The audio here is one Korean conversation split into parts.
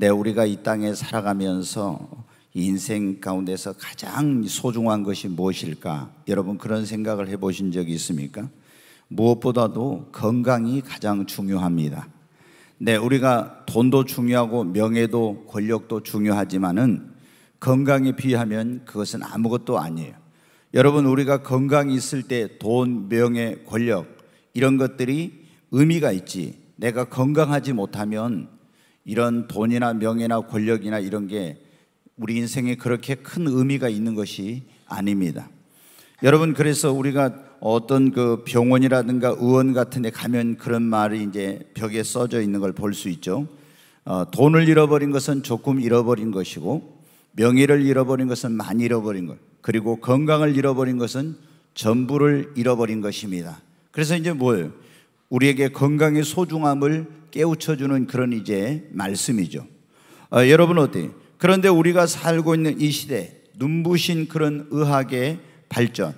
내 우리가 이 땅에 살아가면서 인생 가운데서 가장 소중한 것이 무엇일까? 여러분 그런 생각을 해보신 적이 있습니까? 무엇보다도 건강이 가장 중요합니다. 네, 우리가 돈도 중요하고 명예도 권력도 중요하지만은 건강에 비하면 그것은 아무것도 아니에요. 여러분 우리가 건강이 있을 때 돈, 명예, 권력 이런 것들이 의미가 있지. 내가 건강하지 못하면 이런 돈이나 명예나 권력이나 이런 게 우리 인생에 그렇게 큰 의미가 있는 것이 아닙니다. 여러분 그래서 우리가 어떤 그 병원이라든가 의원 같은 데 가면 그런 말이 이제 벽에 써져 있는 걸 볼 수 있죠. 어, 돈을 잃어버린 것은 조금 잃어버린 것이고 명예를 잃어버린 것은 많이 잃어버린 것 그리고 건강을 잃어버린 것은 전부를 잃어버린 것입니다. 그래서 이제 뭘 우리에게 건강의 소중함을 깨우쳐주는 그런 이제 말씀이죠. 어, 여러분 어때? 그런데 우리가 살고 있는 이 시대 눈부신 그런 의학의 발전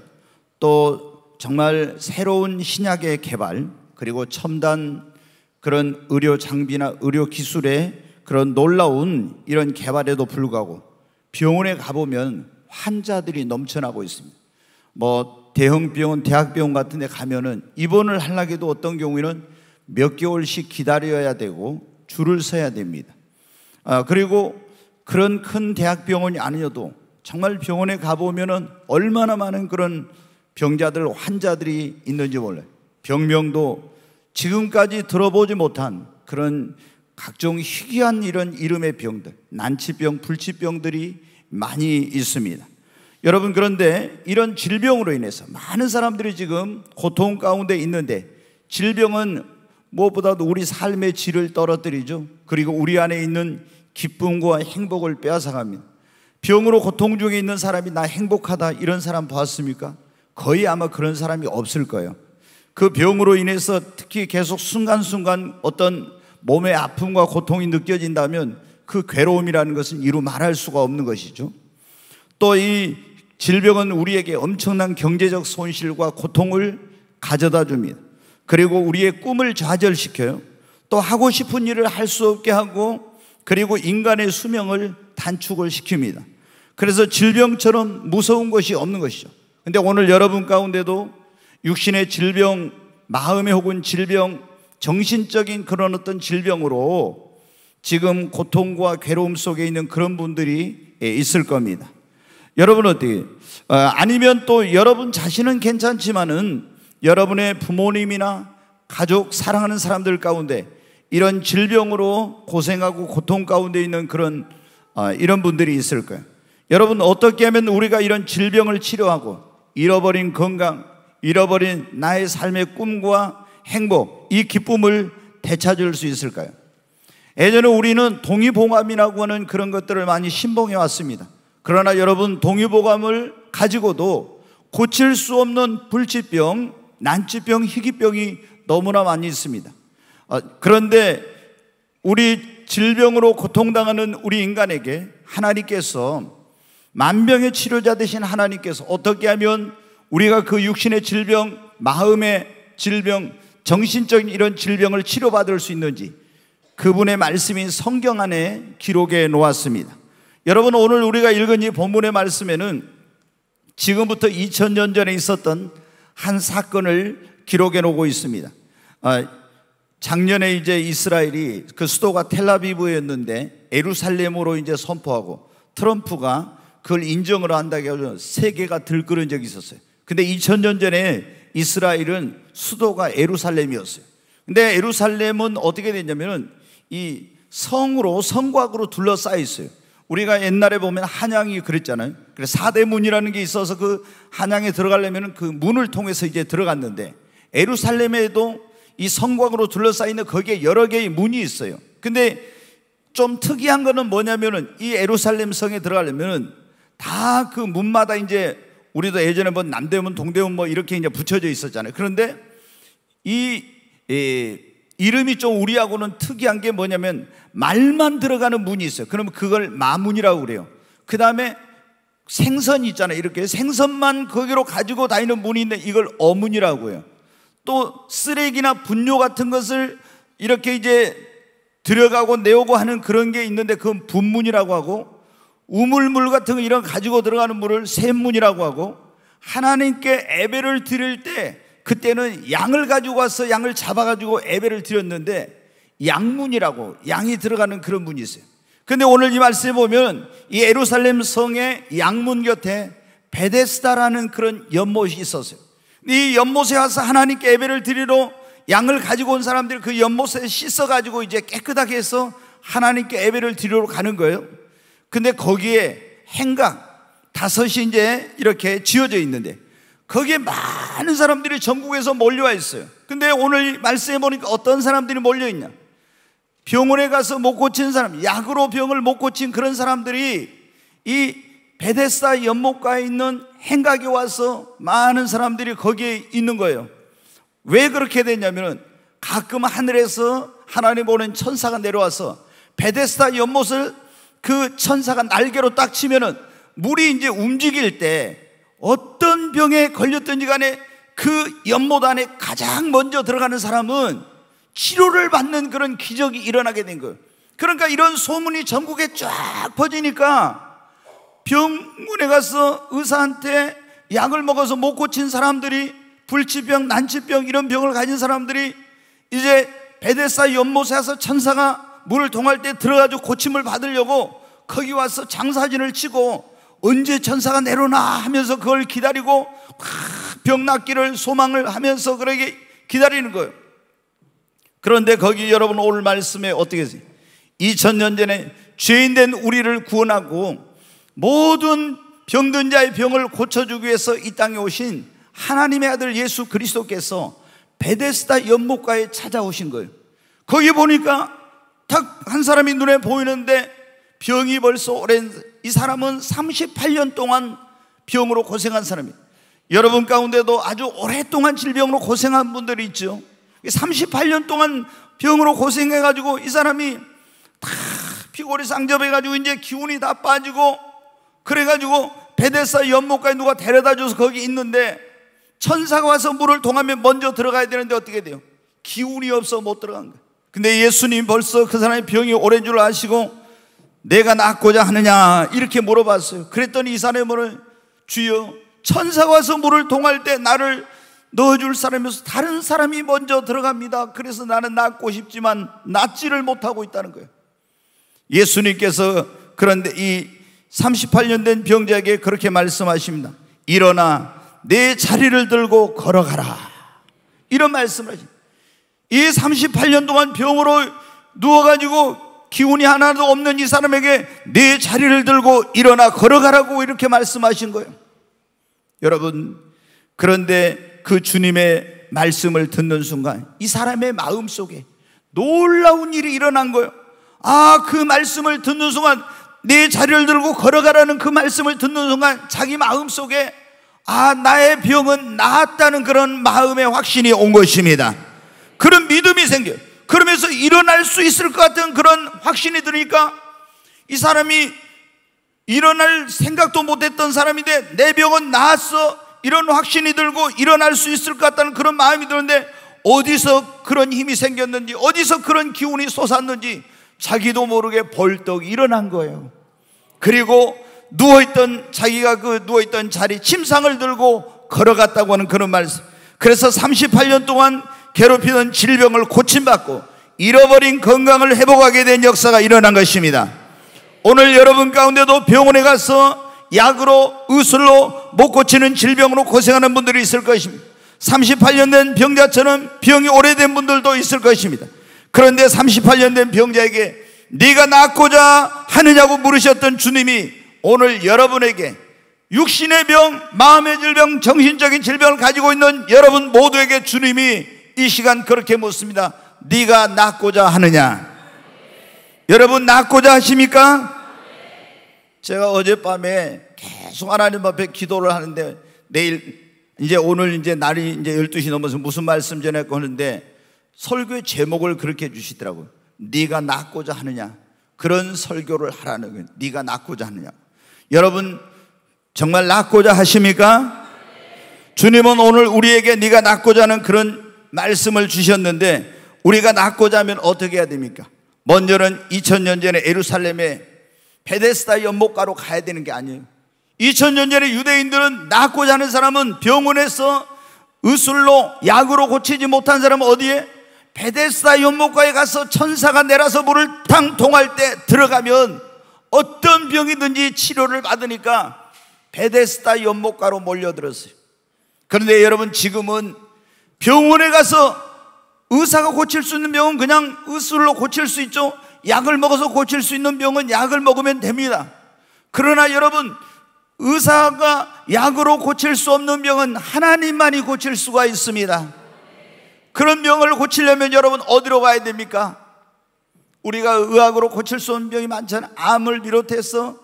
또 정말 새로운 신약의 개발 그리고 첨단 그런 의료 장비나 의료 기술의 그런 놀라운 이런 개발에도 불구하고 병원에 가보면 환자들이 넘쳐나고 있습니다. 뭐 대형병원, 대학병원 같은 데 가면은 입원을 하려고 해도 어떤 경우에는 몇 개월씩 기다려야 되고 줄을 서야 됩니다. 아, 그리고 그런 큰 대학병원이 아니어도 정말 병원에 가보면은 얼마나 많은 그런 병자들, 환자들이 있는지 몰라요. 병명도 지금까지 들어보지 못한 그런 각종 희귀한 이런 이름의 병들, 난치병, 불치병들이 많이 있습니다. 여러분 그런데 이런 질병으로 인해서 많은 사람들이 지금 고통 가운데 있는데 질병은 무엇보다도 우리 삶의 질을 떨어뜨리죠. 그리고 우리 안에 있는 기쁨과 행복을 빼앗아갑니다. 병으로 고통 중에 있는 사람이 나 행복하다 이런 사람 봤습니까? 거의 아마 그런 사람이 없을 거예요. 그 병으로 인해서 특히 계속 순간순간 어떤 몸의 아픔과 고통이 느껴진다면 그 괴로움이라는 것은 이루 말할 수가 없는 것이죠. 또이 질병은 우리에게 엄청난 경제적 손실과 고통을 가져다 줍니다. 그리고 우리의 꿈을 좌절시켜요. 또 하고 싶은 일을 할 수 없게 하고 그리고 인간의 수명을 단축을 시킵니다. 그래서 질병처럼 무서운 것이 없는 것이죠. 근데 오늘 여러분 가운데도 육신의 질병, 마음의 혹은 질병, 정신적인 그런 어떤 질병으로 지금 고통과 괴로움 속에 있는 그런 분들이 있을 겁니다. 여러분 어떻게? 어, 아니면 또 여러분 자신은 괜찮지만은 여러분의 부모님이나 가족 사랑하는 사람들 가운데 이런 질병으로 고생하고 고통 가운데 있는 그런 어, 이런 분들이 있을 거예요. 여러분 어떻게 하면 우리가 이런 질병을 치료하고 잃어버린 건강, 잃어버린 나의 삶의 꿈과 행복, 이 기쁨을 되찾을 수 있을까요? 예전에 우리는 동의봉함이라고 하는 그런 것들을 많이 신봉해 왔습니다. 그러나 여러분 동의보감을 가지고도 고칠 수 없는 불치병, 난치병, 희귀병이 너무나 많이 있습니다. 어, 그런데 우리 질병으로 고통당하는 우리 인간에게 하나님께서 만병의 치료자 되신 하나님께서 어떻게 하면 우리가 그 육신의 질병, 마음의 질병, 정신적인 이런 질병을 치료받을 수 있는지 그분의 말씀인 성경 안에 기록해 놓았습니다. 여러분 오늘 우리가 읽은 이 본문의 말씀에는 지금부터 2000년 전에 있었던 한 사건을 기록해 놓고 있습니다. 아, 작년에 이제 이스라엘이 그 수도가 텔라비브였는데 에루살렘으로 이제 선포하고 트럼프가 그걸 인정을 한다고 해서 세계가 들끓은 적이 있었어요. 근데 2000년 전에 이스라엘은 수도가 에루살렘이었어요. 근데 에루살렘은 어떻게 됐냐면은 이 성으로 성곽으로 둘러싸여 있어요. 우리가 옛날에 보면 한양이 그랬잖아요. 그래서 사대문이라는 게 있어서 그 한양에 들어가려면 그 문을 통해서 이제 들어갔는데 에루살렘에도 이 성곽으로 둘러싸이는 거기에 여러 개의 문이 있어요. 근데 좀 특이한 거는 뭐냐면은 이 에루살렘 성에 들어가려면은 다 그 문마다 이제 우리도 예전에 뭐 남대문, 동대문 뭐 이렇게 이제 붙여져 있었잖아요. 그런데 이 이름이 좀 우리하고는 특이한 게 뭐냐면 말만 들어가는 문이 있어요. 그러면 그걸 마문이라고 그래요. 그 다음에 생선 있잖아요. 이렇게 생선만 거기로 가지고 다니는 문이 있는데 이걸 어문이라고 해요. 또 쓰레기나 분뇨 같은 것을 이렇게 이제 들어가고 내오고 하는 그런 게 있는데 그건 분문이라고 하고 우물물 같은 거 이런 가지고 들어가는 물을 샘문이라고 하고 하나님께 예배를 드릴 때 그때는 양을 가지고 와서 양을 잡아가지고 예배를 드렸는데 양문이라고 양이 들어가는 그런 문이 있어요. 근데 오늘 이 말씀에 보면 이에루살렘 성의 양문 곁에 베데스다라는 그런 연못이 있었어요. 이 연못에 와서 하나님께 예배를 드리러 양을 가지고 온 사람들이 그 연못에 씻어가지고 이제 깨끗하게 해서 하나님께 예배를 드리러 가는 거예요. 근데 거기에 행각 다섯이 이제 이렇게 지어져 있는데 거기에 많은 사람들이 전국에서 몰려와 있어요. 근데 오늘 말씀해 보니까 어떤 사람들이 몰려있냐? 병원에 가서 못 고친 사람, 약으로 병을 못 고친 그런 사람들이 이 베데스다 연못가에 있는 행각에 와서 많은 사람들이 거기에 있는 거예요. 왜 그렇게 됐냐면은 가끔 하늘에서 하나님 보는 천사가 내려와서 베데스다 연못을 그 천사가 날개로 딱 치면은 물이 이제 움직일 때 어떤 병에 걸렸든지 간에 그 연못 안에 가장 먼저 들어가는 사람은 치료를 받는 그런 기적이 일어나게 된 거예요. 그러니까 이런 소문이 전국에 쫙 퍼지니까 병문에 가서 의사한테 약을 먹어서 못 고친 사람들이 불치병, 난치병 이런 병을 가진 사람들이 이제 베데사 연못에 와서 천사가 물을 통할 때들어가지 고침을 받으려고 거기 와서 장사진을 치고 언제 천사가 내려나 하면서 그걸 기다리고 병낫기를 소망을 하면서 그렇게 기다리는 거예요. 그런데 거기 여러분 오늘 말씀에 어떻게 했어요? 2000년 전에 죄인된 우리를 구원하고 모든 병든 자의 병을 고쳐주기 위해서 이 땅에 오신 하나님의 아들 예수 그리스도께서 베데스다 연못가에 찾아오신 거예요. 거기 보니까 딱 한 사람이 눈에 보이는데 병이 벌써 오랜 이 사람은 38년 동안 병으로 고생한 사람이에요. 여러분 가운데도 아주 오랫동안 질병으로 고생한 분들이 있죠. 38년 동안 병으로 고생해가지고 이 사람이 다 피골이 상접해가지고 이제 기운이 다 빠지고 그래가지고 베데사 연못까지 누가 데려다 줘서 거기 있는데 천사가 와서 물을 통하면 먼저 들어가야 되는데 어떻게 돼요? 기운이 없어 못 들어간 거예요. 근데 예수님 벌써 그사람이 병이 오랜 줄 아시고 내가 낳고자 하느냐 이렇게 물어봤어요. 그랬더니 이 사람이 뭐를 주여 천사가 와서 물을 동할 때 나를 넣어줄 사람이어서 다른 사람이 먼저 들어갑니다. 그래서 나는 낳고 싶지만 낳지를 못하고 있다는 거예요. 예수님께서 그런데 이 38년 된 병자에게 그렇게 말씀하십니다. 일어나 내 자리를 들고 걸어가라. 이런 말씀을 하십니다. 이 38년 동안 병으로 누워가지고 기운이 하나도 없는 이 사람에게 내 네 자리를 들고 일어나 걸어가라고 이렇게 말씀하신 거예요. 여러분, 그런데 그 주님의 말씀을 듣는 순간 이 사람의 마음 속에 놀라운 일이 일어난 거예요. 아, 그 말씀을 듣는 순간 네 자리를 들고 걸어가라는 그 말씀을 듣는 순간 자기 마음 속에 아, 나의 병은 나았다는 그런 마음의 확신이 온 것입니다. 그런 믿음이 생겨요. 그러면서 일어날 수 있을 것 같은 그런 확신이 드니까 이 사람이 일어날 생각도 못했던 사람인데 내 병은 나았어 이런 확신이 들고 일어날 수 있을 것 같다는 그런 마음이 드는데 어디서 그런 힘이 생겼는지 어디서 그런 기운이 솟았는지 자기도 모르게 벌떡 일어난 거예요 그리고 누워있던 자기가 그 누워있던 자리 침상을 들고 걸어갔다고 하는 그런 말씀 그래서 38년 동안 괴롭히는 질병을 고침받고 잃어버린 건강을 회복하게 된 역사가 일어난 것입니다. 오늘 여러분 가운데도 병원에 가서 약으로, 의술로 못 고치는 질병으로 고생하는 분들이 있을 것입니다. 38년 된 병자처럼 병이 오래된 분들도 있을 것입니다. 그런데 38년 된 병자에게 네가 낫고자 하느냐고 물으셨던 주님이 오늘 여러분에게 육신의 병, 마음의 질병, 정신적인 질병을 가지고 있는 여러분 모두에게 주님이 이 시간 그렇게 묻습니다. 네가 낳고자 하느냐? 여러분 낳고자 하십니까? 제가 어젯밤에 계속 하나님 앞에 기도를 하는데 내일 이제 오늘 이제 날이 이제 12시 넘어서 무슨 말씀 전했고 하는데 설교 제목을 그렇게 주시더라고요. 네가 낳고자 하느냐? 그런 설교를 하라는 거예요. 네가 낳고자 하느냐? 여러분 정말 낳고자 하십니까? 주님은 오늘 우리에게 네가 낳고자 하는 그런 말씀을 주셨는데 우리가 낳고자 하면 어떻게 해야 됩니까? 먼저는 2000년 전에 에루살렘에 베데스다 연못가로 가야 되는 게 아니에요. 2000년 전에 유대인들은 낳고자 하는 사람은 병원에서 의술로 약으로 고치지 못한 사람은 어디에? 베데스다 연못가에 가서 천사가 내려서 물을 탕 통할 때 들어가면 어떤 병이든지 치료를 받으니까 베데스다 연못가로 몰려들었어요. 그런데 여러분 지금은 병원에 가서 의사가 고칠 수 있는 병은 그냥 의술로 고칠 수 있죠. 약을 먹어서 고칠 수 있는 병은 약을 먹으면 됩니다. 그러나 여러분, 의사가 약으로 고칠 수 없는 병은 하나님만이 고칠 수가 있습니다. 그런 병을 고치려면 여러분 어디로 가야 됩니까? 우리가 의학으로 고칠 수 없는 병이 많잖아요. 암을 비롯해서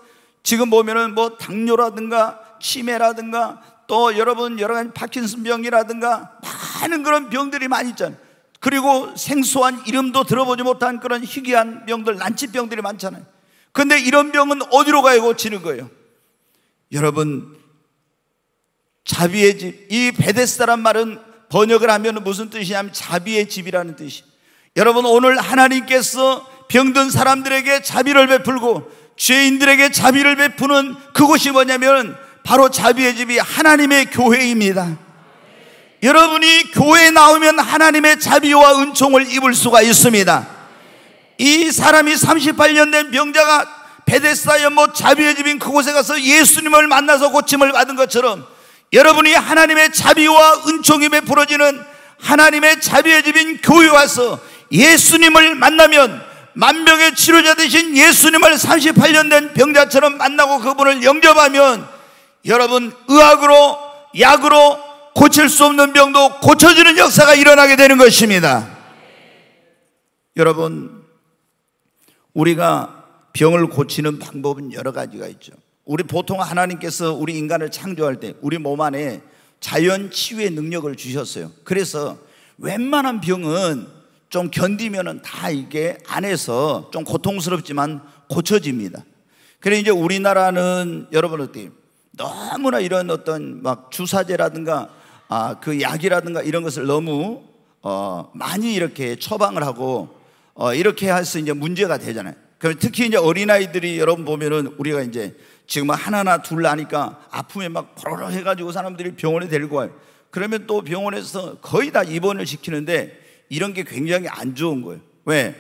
지금 보면은 뭐 당뇨라든가 치매라든가 또 여러분 여러 가지 파킨슨 병이라든가 많은 그런 병들이 많이 있잖아요. 그리고 생소한 이름도 들어보지 못한 그런 희귀한 병들, 난치병들이 많잖아요. 근데 이런 병은 어디로 가야 고치는 거예요? 여러분, 자비의 집. 이 베데스다란 말은 번역을 하면 무슨 뜻이냐면 자비의 집이라는 뜻이. 여러분, 오늘 하나님께서 병든 사람들에게 자비를 베풀고 죄인들에게 자비를 베푸는 그곳이 뭐냐면 바로 자비의 집이 하나님의 교회입니다. 여러분이 교회 에 나오면 하나님의 자비와 은총을 입을 수가 있습니다. 이 사람이 38년 된 병자가 베데스다 연못 뭐 자비의 집인 그곳에 가서 예수님을 만나서 고침을 받은 것처럼 여러분이 하나님의 자비와 은총이 베풀어지는 하나님의 자비의 집인 교회 와서 예수님을 만나면 만병의 치료자 되신 예수님을 38년 된 병자처럼 만나고 그분을 영접하면 여러분 의학으로 약으로 고칠 수 없는 병도 고쳐지는 역사가 일어나게 되는 것입니다. 여러분, 우리가 병을 고치는 방법은 여러 가지가 있죠. 우리 보통 하나님께서 우리 인간을 창조할 때 우리 몸 안에 자연 치유의 능력을 주셨어요. 그래서 웬만한 병은 좀 견디면은 다 이게 안에서 좀 고통스럽지만 고쳐집니다. 그래 이제 우리나라는 여러분 어때요? 너무나 이런 어떤 막 주사제라든가 아, 그 약이라든가 이런 것을 너무 어, 많이 이렇게 처방을 하고 어, 이렇게 해서 이제 문제가 되잖아요. 그럼 특히 이제 어린아이들이 여러분 보면은 우리가 이제 지금 하나나 둘 나니까 아프면 막 포로로 해가지고 사람들이 병원에 데리고 와요. 그러면 또 병원에서 거의 다 입원을 시키는데 이런 게 굉장히 안 좋은 거예요. 왜?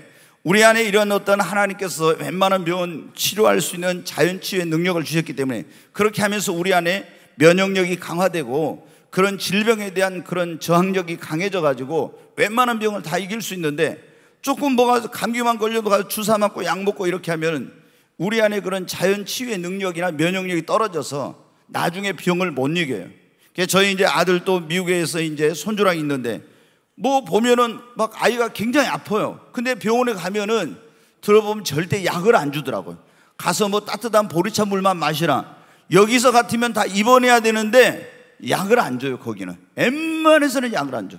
우리 안에 이런 어떤 하나님께서 웬만한 병원 치료할 수 있는 자연치유의 능력을 주셨기 때문에 그렇게 하면서 우리 안에 면역력이 강화되고 그런 질병에 대한 그런 저항력이 강해져 가지고 웬만한 병을 다 이길 수 있는데 조금 뭐가 감기만 걸려도 가서 주사 맞고 약 먹고 이렇게 하면은 우리 안에 그런 자연 치유의 능력이나 면역력이 떨어져서 나중에 병을 못 이겨요. 그래서 저희 이제 아들도 미국에서 이제 손주랑 있는데 뭐 보면은 막 아이가 굉장히 아파요. 근데 병원에 가면은 들어보면 절대 약을 안 주더라고요. 가서 뭐 따뜻한 보리차 물만 마시라. 여기서 같으면 다 입원해야 되는데 약을 안 줘요, 거기는. 웬만해서는 약을 안 줘.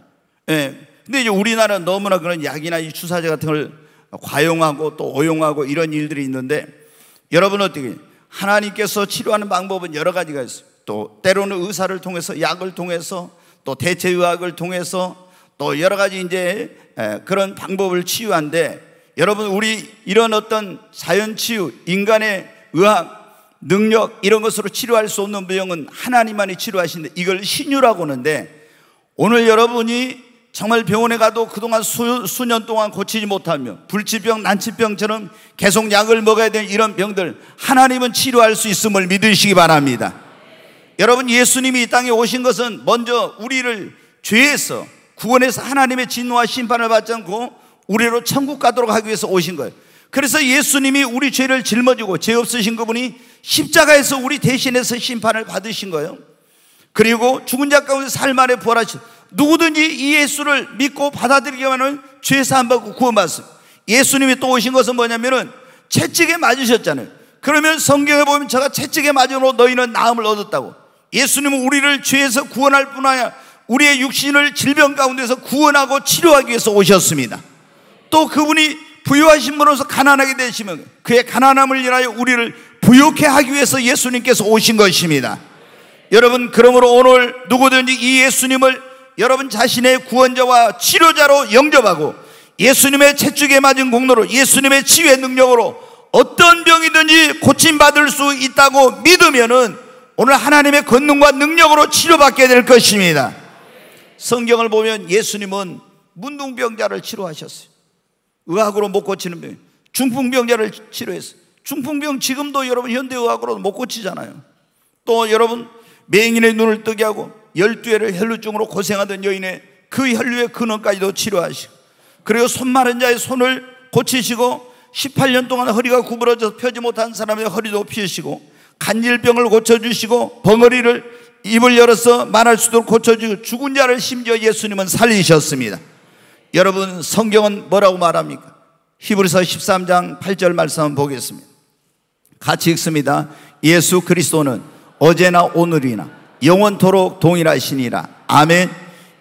예. 근데 이제 우리나라 너무나 그런 약이나 이 주사제 같은 걸 과용하고 또 오용하고 이런 일들이 있는데 여러분 어떻게 하나님께서 치료하는 방법은 여러 가지가 있어요. 또 때로는 의사를 통해서 약을 통해서 또 대체 의학을 통해서 또 여러 가지 이제 예, 그런 방법을 치유한데 여러분 우리 이런 어떤 자연 치유, 인간의 의학 능력 이런 것으로 치료할 수 없는 병은 하나님만이 치료하시는데 이걸 신유라고 하는데 오늘 여러분이 정말 병원에 가도 그동안 수, 수년 동안 고치지 못하며 불치병, 난치병처럼 계속 약을 먹어야 되는 이런 병들 하나님은 치료할 수 있음을 믿으시기 바랍니다. 여러분 예수님이 이 땅에 오신 것은 먼저 우리를 죄에서 구원에서 하나님의 진노와 심판을 받지 않고 우리로 천국 가도록 하기 위해서 오신 거예요. 그래서 예수님이 우리 죄를 짊어지고 죄 없으신 그분이 십자가에서 우리 대신해서 심판을 받으신 거예요. 그리고 죽은 자 가운데 살만에 부활하신 누구든지 이 예수를 믿고 받아들이기만 하 죄사함 받고 구원받습니다. 예수님이 또 오신 것은 뭐냐면은 채찍에 맞으셨잖아요. 그러면 성경에 보면 제가 채찍에 맞으로 너희는 나음을 얻었다고. 예수님은 우리를 죄에서 구원할 뿐 아니라 우리의 육신을 질병 가운데서 구원하고 치료하기 위해서 오셨습니다. 또 그분이 부유하신 분으로서 가난하게 되시면 그의 가난함을 인하여 우리를 부유케 하기 위해서 예수님께서 오신 것입니다. 여러분 그러므로 오늘 누구든지 이 예수님을 여러분 자신의 구원자와 치료자로 영접하고 예수님의 채찍에 맞은 공로로 예수님의 치유의 능력으로 어떤 병이든지 고침받을 수 있다고 믿으면은 오늘 하나님의 권능과 능력으로 치료받게 될 것입니다. 성경을 보면 예수님은 문둥병자를 치료하셨어요. 의학으로 못 고치는 병, 중풍병자를 치료했어요. 중풍병 지금도 여러분 현대의학으로 못 고치잖아요. 또 여러분 맹인의 눈을 뜨게 하고 열두 해를 혈루증으로 고생하던 여인의 그 혈류의 근원까지도 치료하시고 그리고 손 마른 자의 손을 고치시고 18년 동안 허리가 구부러져서 펴지 못한 사람의 허리도 피우시고 간질병을 고쳐주시고 벙어리를 입을 열어서 말할 수도 고쳐주고 죽은 자를 심지어 예수님은 살리셨습니다. 여러분 성경은 뭐라고 말합니까? 히브리서 13장 8절 말씀 보겠습니다. 같이 읽습니다. 예수 그리스도는 어제나 오늘이나 영원토록 동일하시니라. 아멘.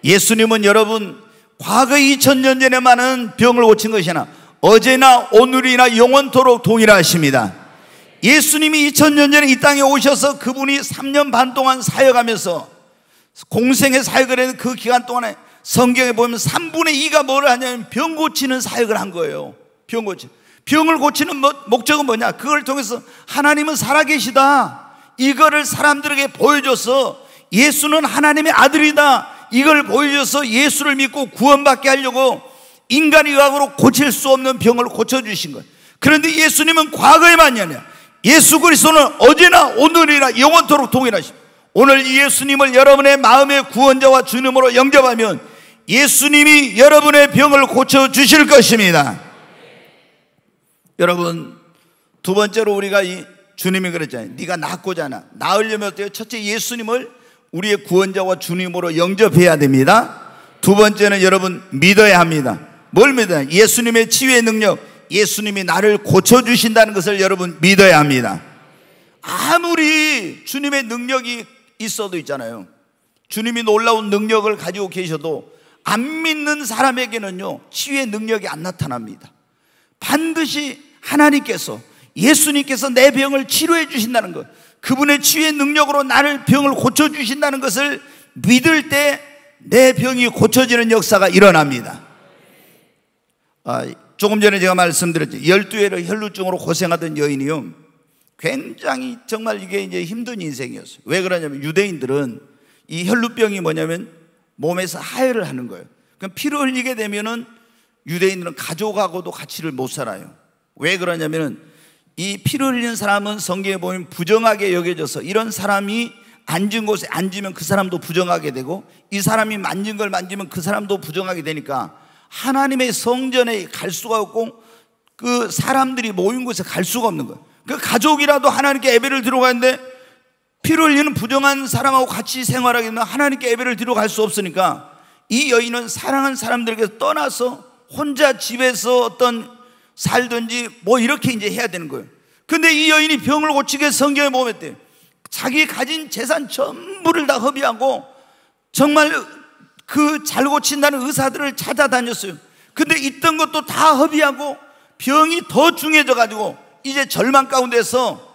예수님은 여러분 과거 2000년 전에 많은 병을 고친 것이나 어제나 오늘이나 영원토록 동일하십니다. 예수님이 2000년 전에 이 땅에 오셔서 그분이 3년 반 동안 사역하면서 공생의 사역을 했는 그 기간 동안에 성경에 보면 3분의 2가 뭐를 하냐면 병 고치는 사역을 한 거예요. 병 고치는. 병을 고치는 뭐, 목적은 뭐냐? 그걸 통해서 하나님은 살아계시다. 이거를 사람들에게 보여줘서 예수는 하나님의 아들이다. 이걸 보여줘서 예수를 믿고 구원받게 하려고 인간의 의학으로 고칠 수 없는 병을 고쳐주신 거예요. 그런데 예수님은 과거에만이 아니라 예수 그리스도는 어제나 오늘이나 영원토록 동일하십니다. 오늘 예수님을 여러분의 마음의 구원자와 주님으로 영접하면 예수님이 여러분의 병을 고쳐주실 것입니다. 여러분 두 번째로 우리가 이 주님이 그랬잖아요. 네가 낳고자아 나으려면 어때요? 첫째 예수님을 우리의 구원자와 주님으로 영접해야 됩니다. 두 번째는 여러분 믿어야 합니다. 뭘 믿어야? 예수님의 치유의 능력, 예수님이 나를 고쳐 주신다는 것을 여러분 믿어야 합니다. 아무리 주님의 능력이 있어도 있잖아요. 주님이 놀라운 능력을 가지고 계셔도 안 믿는 사람에게는요, 치유의 능력이 안 나타납니다. 반드시 하나님께서 예수님께서 내 병을 치료해 주신다는 것, 그분의 치유의 능력으로 나를 병을 고쳐 주신다는 것을 믿을 때 내 병이 고쳐지는 역사가 일어납니다. 아, 조금 전에 제가 말씀드렸죠. 열두 해를 혈루증으로 고생하던 여인이요. 굉장히 정말 이게 이제 힘든 인생이었어요. 왜 그러냐면 유대인들은 이 혈루병이 뭐냐면 몸에서 하혈을 하는 거예요. 그럼 피를 흘리게 되면은 유대인들은 가족하고도 같이를 못 살아요. 왜 그러냐면은 이 피를 흘리는 사람은 성경에 보면 부정하게 여겨져서 이런 사람이 앉은 곳에 앉으면 그 사람도 부정하게 되고 이 사람이 만진 걸 만지면 그 사람도 부정하게 되니까 하나님의 성전에 갈 수가 없고 그 사람들이 모인 곳에 갈 수가 없는 거예요. 그 가족이라도 하나님께 예배를 들어가는데 피를 흘리는 부정한 사람하고 같이 생활하게 되 하나님께 예배를 들어갈 수 없으니까 이 여인은 사랑한 사람들에게 떠나서 혼자 집에서 어떤 살든지 뭐 이렇게 이제 해야 되는 거예요. 근데 이 여인이 병을 고치게 성경에 보면 어때요? 자기 가진 재산 전부를 다 허비하고 정말 그 잘 고친다는 의사들을 찾아다녔어요. 근데 있던 것도 다 허비하고 병이 더 중해져 가지고 이제 절망 가운데서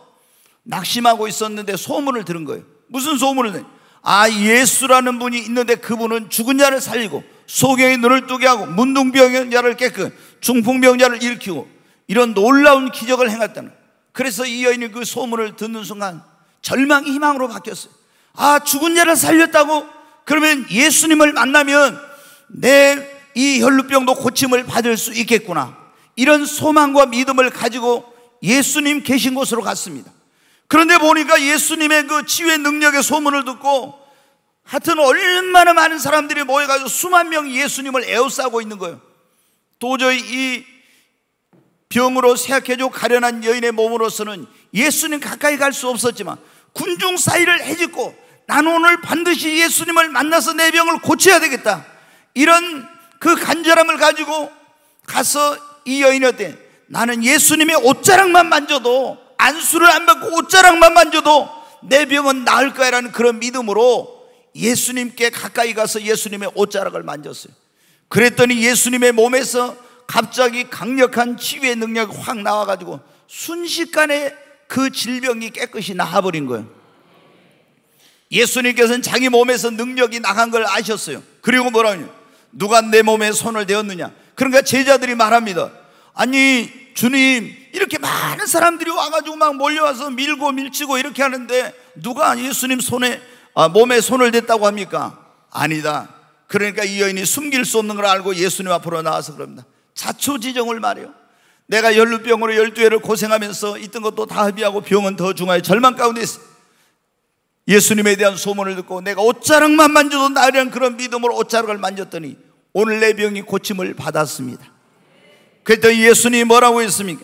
낙심하고 있었는데 소문을 들은 거예요. 무슨 소문을 내? 아, 예수라는 분이 있는데 그분은 죽은 자를 살리고 소경의 눈을 뜨게 하고 문둥병의 자를 깨끗 중풍병자를 일으키고 이런 놀라운 기적을 행했다는 그래서 이 여인이 그 소문을 듣는 순간 절망이 희망으로 바뀌었어요. 아, 죽은 자를 살렸다고? 그러면 예수님을 만나면 내 이 혈루병도 고침을 받을 수 있겠구나. 이런 소망과 믿음을 가지고 예수님 계신 곳으로 갔습니다. 그런데 보니까 예수님의 그 치유의 능력의 소문을 듣고 하여튼 얼마나 많은 사람들이 모여가지고 수만 명 예수님을 에워싸고 있는 거예요. 도저히 이 병으로 쇠약해져 가련한 여인의 몸으로서는 예수님 가까이 갈 수 없었지만 군중 사이를 해집고 나는 오늘 반드시 예수님을 만나서 내 병을 고쳐야 되겠다. 이런 그 간절함을 가지고 가서 이 여인한테 나는 예수님의 옷자락만 만져도 안수를 안 받고 옷자락만 만져도 내 병은 나을 거야라는 그런 믿음으로 예수님께 가까이 가서 예수님의 옷자락을 만졌어요. 그랬더니 예수님의 몸에서 갑자기 강력한 치유의 능력이 확 나와가지고 순식간에 그 질병이 깨끗이 나아버린 거예요. 예수님께서는 자기 몸에서 능력이 나간 걸 아셨어요. 그리고 뭐라냐? 누가 내 몸에 손을 대었느냐? 그러니까 제자들이 말합니다. 아니, 주님, 이렇게 많은 사람들이 와가지고 막 몰려와서 밀고 밀치고 이렇게 하는데 누가 예수님 손에, 아, 몸에 손을 댔다고 합니까? 아니다. 그러니까 이 여인이 숨길 수 없는 걸 알고 예수님 앞으로 나와서 그럽니다. 자초지정을 말해요. 내가 연루병으로 열두 해를 고생하면서 있던 것도 다 흡입하고 병은 더 중하여 절망 가운데 있어. 예수님에 대한 소문을 듣고 내가 옷자락만 만져도 나으리 그런 믿음으로 옷자락을 만졌더니 오늘 내 병이 고침을 받았습니다. 그랬더니 예수님이 뭐라고 했습니까?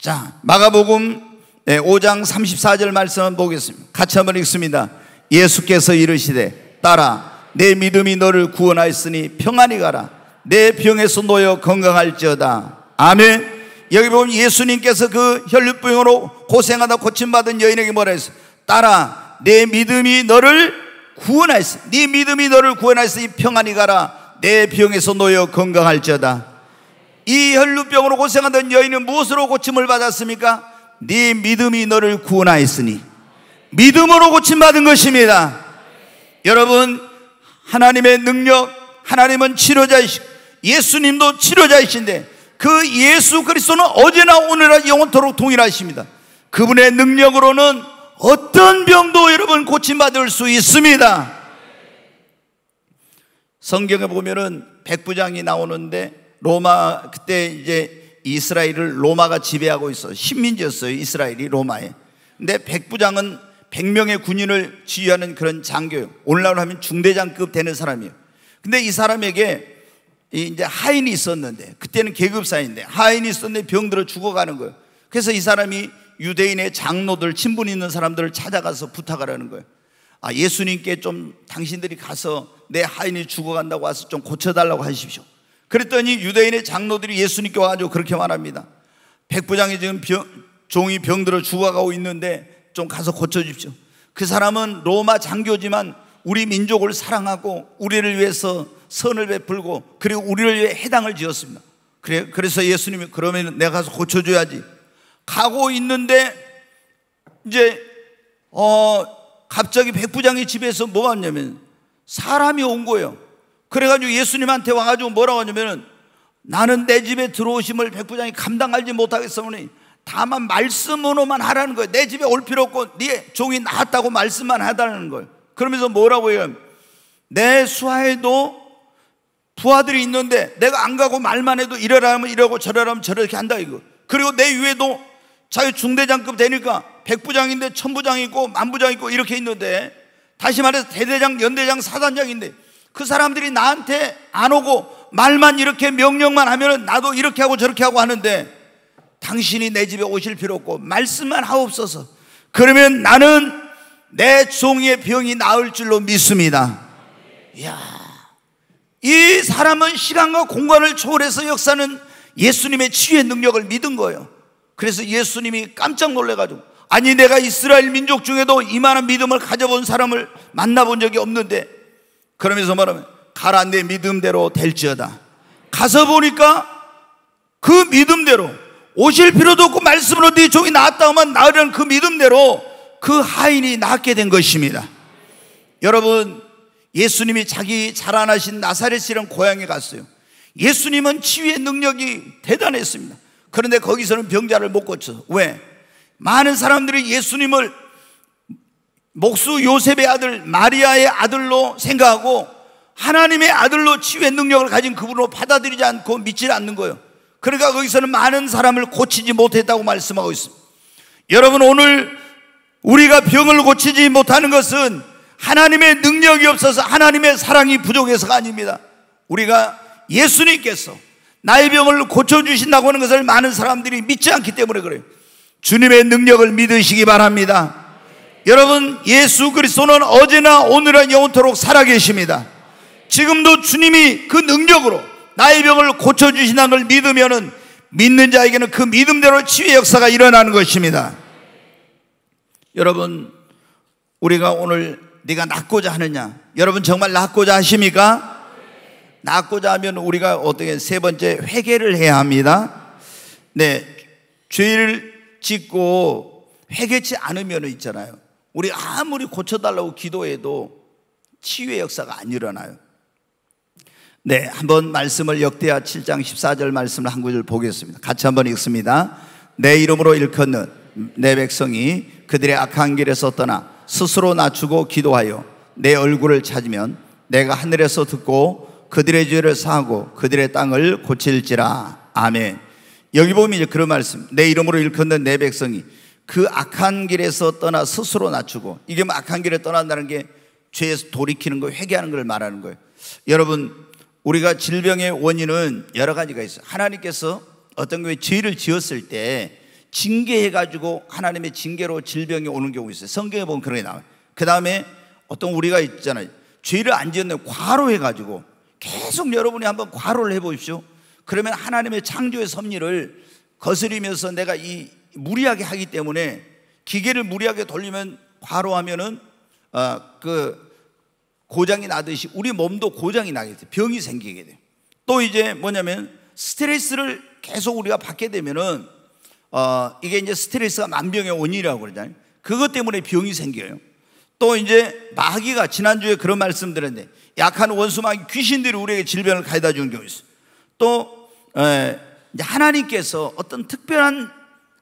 자, 마가복음 5장 34절 말씀 보겠습니다. 같이 한번 읽습니다. 예수께서 이르시되, 따라 내 믿음이 너를 구원하였으니 평안히 가라. 내 병에서 놓여 건강할지어다. 아멘. 여기 보면 예수님께서 그 혈류병으로 고생하다 고침받은 여인에게 뭐라 했어? 따라 내 믿음이 너를 구원하였어. 네 믿음이 너를 구원하였으니 평안히 가라. 내 병에서 놓여 건강할지어다. 이 혈류병으로 고생하던 여인은 무엇으로 고침을 받았습니까? 네 믿음이 너를 구원하였으니 믿음으로 고침받은 것입니다. 여러분 하나님의 능력, 하나님은 치료자이시 예수님도 치료자이신데 그 예수 그리스도는 어제나 오늘이나 영원토록 동일하십니다. 그분의 능력으로는 어떤 병도 여러분 고침받을 수 있습니다. 성경에 보면은 백부장이 나오는데 로마 그때 이제 이스라엘을 로마가 지배하고 있어. 식민지였어요. 이스라엘이 로마에. 근데 백부장은 100명의 군인을 지휘하는 그런 장교올라오 하면 중대장급 되는 사람이에요. 근데 이 사람에게 이제 하인이 있었는데 그때는 계급사인데 하인이 있었는데 병들어 죽어가는 거예요. 그래서 이 사람이 유대인의 장로들 친분 있는 사람들을 찾아가서 부탁하라는 거예요. 아 예수님께 좀 당신들이 가서 내 하인이 죽어간다고 와서 좀 고쳐달라고 하십시오. 그랬더니 유대인의 장로들이 예수님께 와가지고 그렇게 말합니다. 백부장이 지금 병, 종이 병들어 죽어가고 있는데 좀 가서 고쳐주십시오. 그 사람은 로마 장교지만 우리 민족을 사랑하고 우리를 위해서 선을 베풀고 그리고 우리를 위해 해당을 지었습니다. 그래, 그래서 예수님이 그러면 내가 가서 고쳐줘야지. 가고 있는데 이제 어 갑자기 백부장의 집에서 뭐가 왔냐면 사람이 온 거예요. 그래가지고 예수님한테 와가지고 뭐라고 하냐면은 나는 내 집에 들어오심을 백부장이 감당하지 못하겠사니 다만 말씀으로만 하라는 거예요. 내 집에 올 필요 없고 네 종이 나왔다고 말씀만 하다는 거예요. 그러면서 뭐라고 해요? 내 수하에도 부하들이 있는데 내가 안 가고 말만 해도 이러라 하면 이러고 저러라 하면 저렇게 한다 이거. 그리고 내 위에도 자유 중대장급 되니까 백부장인데 천부장 있고 만부장 있고 이렇게 있는데 다시 말해서 대대장, 연대장, 사단장인데 그 사람들이 나한테 안 오고 말만 이렇게 명령만 하면은 나도 이렇게 하고 저렇게 하고 하는데 당신이 내 집에 오실 필요 없고 말씀만 하옵소서. 그러면 나는 내 종의 병이 나을 줄로 믿습니다. 이야, 이 사람은 시간과 공간을 초월해서 역사는 예수님의 치유의 능력을 믿은 거예요. 그래서 예수님이 깜짝 놀래가지고 아니 내가 이스라엘 민족 중에도 이만한 믿음을 가져본 사람을 만나본 적이 없는데 그러면서 말하면 가라 내 믿음대로 될지어다. 가서 보니까 그 믿음대로 오실 필요도 없고 말씀으로 네 종이 나았다 하면 나으려는 그 믿음대로 그 하인이 낫게 된 것입니다. 여러분, 예수님이 자기 자라나신 나사렛이란 고향에 갔어요. 예수님은 치유의 능력이 대단했습니다. 그런데 거기서는 병자를 못 고쳐서. 왜? 많은 사람들이 예수님을 목수 요셉의 아들, 마리아의 아들로 생각하고 하나님의 아들로 치유의 능력을 가진 그분으로 받아들이지 않고 믿지 않는 거예요. 그러니까 거기서는 많은 사람을 고치지 못했다고 말씀하고 있습니다. 여러분 오늘 우리가 병을 고치지 못하는 것은 하나님의 능력이 없어서 하나님의 사랑이 부족해서가 아닙니다. 우리가 예수님께서 나의 병을 고쳐주신다고 하는 것을 많은 사람들이 믿지 않기 때문에 그래요. 주님의 능력을 믿으시기 바랍니다. 여러분 예수 그리스도는 어제나 오늘은 영원토록 살아계십니다. 지금도 주님이 그 능력으로 나의 병을 고쳐주신다는 걸 믿으면은 믿는 자에게는 그 믿음대로 치유의 역사가 일어나는 것입니다. 여러분, 우리가 오늘 네가 낫고자 하느냐? 여러분 정말 낫고자 하십니까? 낫고자 하면 우리가 어떻게 세 번째 회개를 해야 합니다. 네. 죄를 짓고 회개치 않으면 있잖아요. 우리 아무리 고쳐달라고 기도해도 치유의 역사가 안 일어나요. 네, 한번 말씀을 역대하 7장 14절 말씀을 한 구절 보겠습니다. 같이 한번 읽습니다. 내 이름으로 일컫는 내 백성이 그들의 악한 길에서 떠나 스스로 낮추고 기도하여 내 얼굴을 찾으면 내가 하늘에서 듣고 그들의 죄를 사하고 그들의 땅을 고칠지라. 아멘. 여기 보면 이제 그런 말씀. 내 이름으로 일컫는 내 백성이 그 악한 길에서 떠나 스스로 낮추고 이게 뭐 악한 길에 떠난다는 게 죄에서 돌이키는 거 회개하는 걸 말하는 거예요. 여러분 우리가 질병의 원인은 여러 가지가 있어요. 하나님께서 어떤 경우에 죄를 지었을 때 징계해가지고 하나님의 징계로 질병이 오는 경우 가 있어요. 성경에 보면 그런 게 나와요. 그 다음에 어떤 우리가 있잖아요. 죄를 안 지었는데 과로해가지고 계속 여러분이 한번 과로를 해보십시오. 그러면 하나님의 창조의 섭리를 거스리면서 내가 이 무리하게 하기 때문에 기계를 무리하게 돌리면 과로하면은 어, 그 고장이 나듯이 우리 몸도 고장이 나게 돼. 병이 생기게 돼. 또 이제 뭐냐면 스트레스를 계속 우리가 받게 되면은 어, 이게 이제 스트레스가 만병의 원인이라고 그러잖아요. 그것 때문에 병이 생겨요. 또 이제 마귀가 지난주에 그런 말씀 드렸는데 약한 원수 마귀 귀신들이 우리에게 질병을 가져다 주는 경우 있어요. 또 에, 예, 하나님께서 어떤 특별한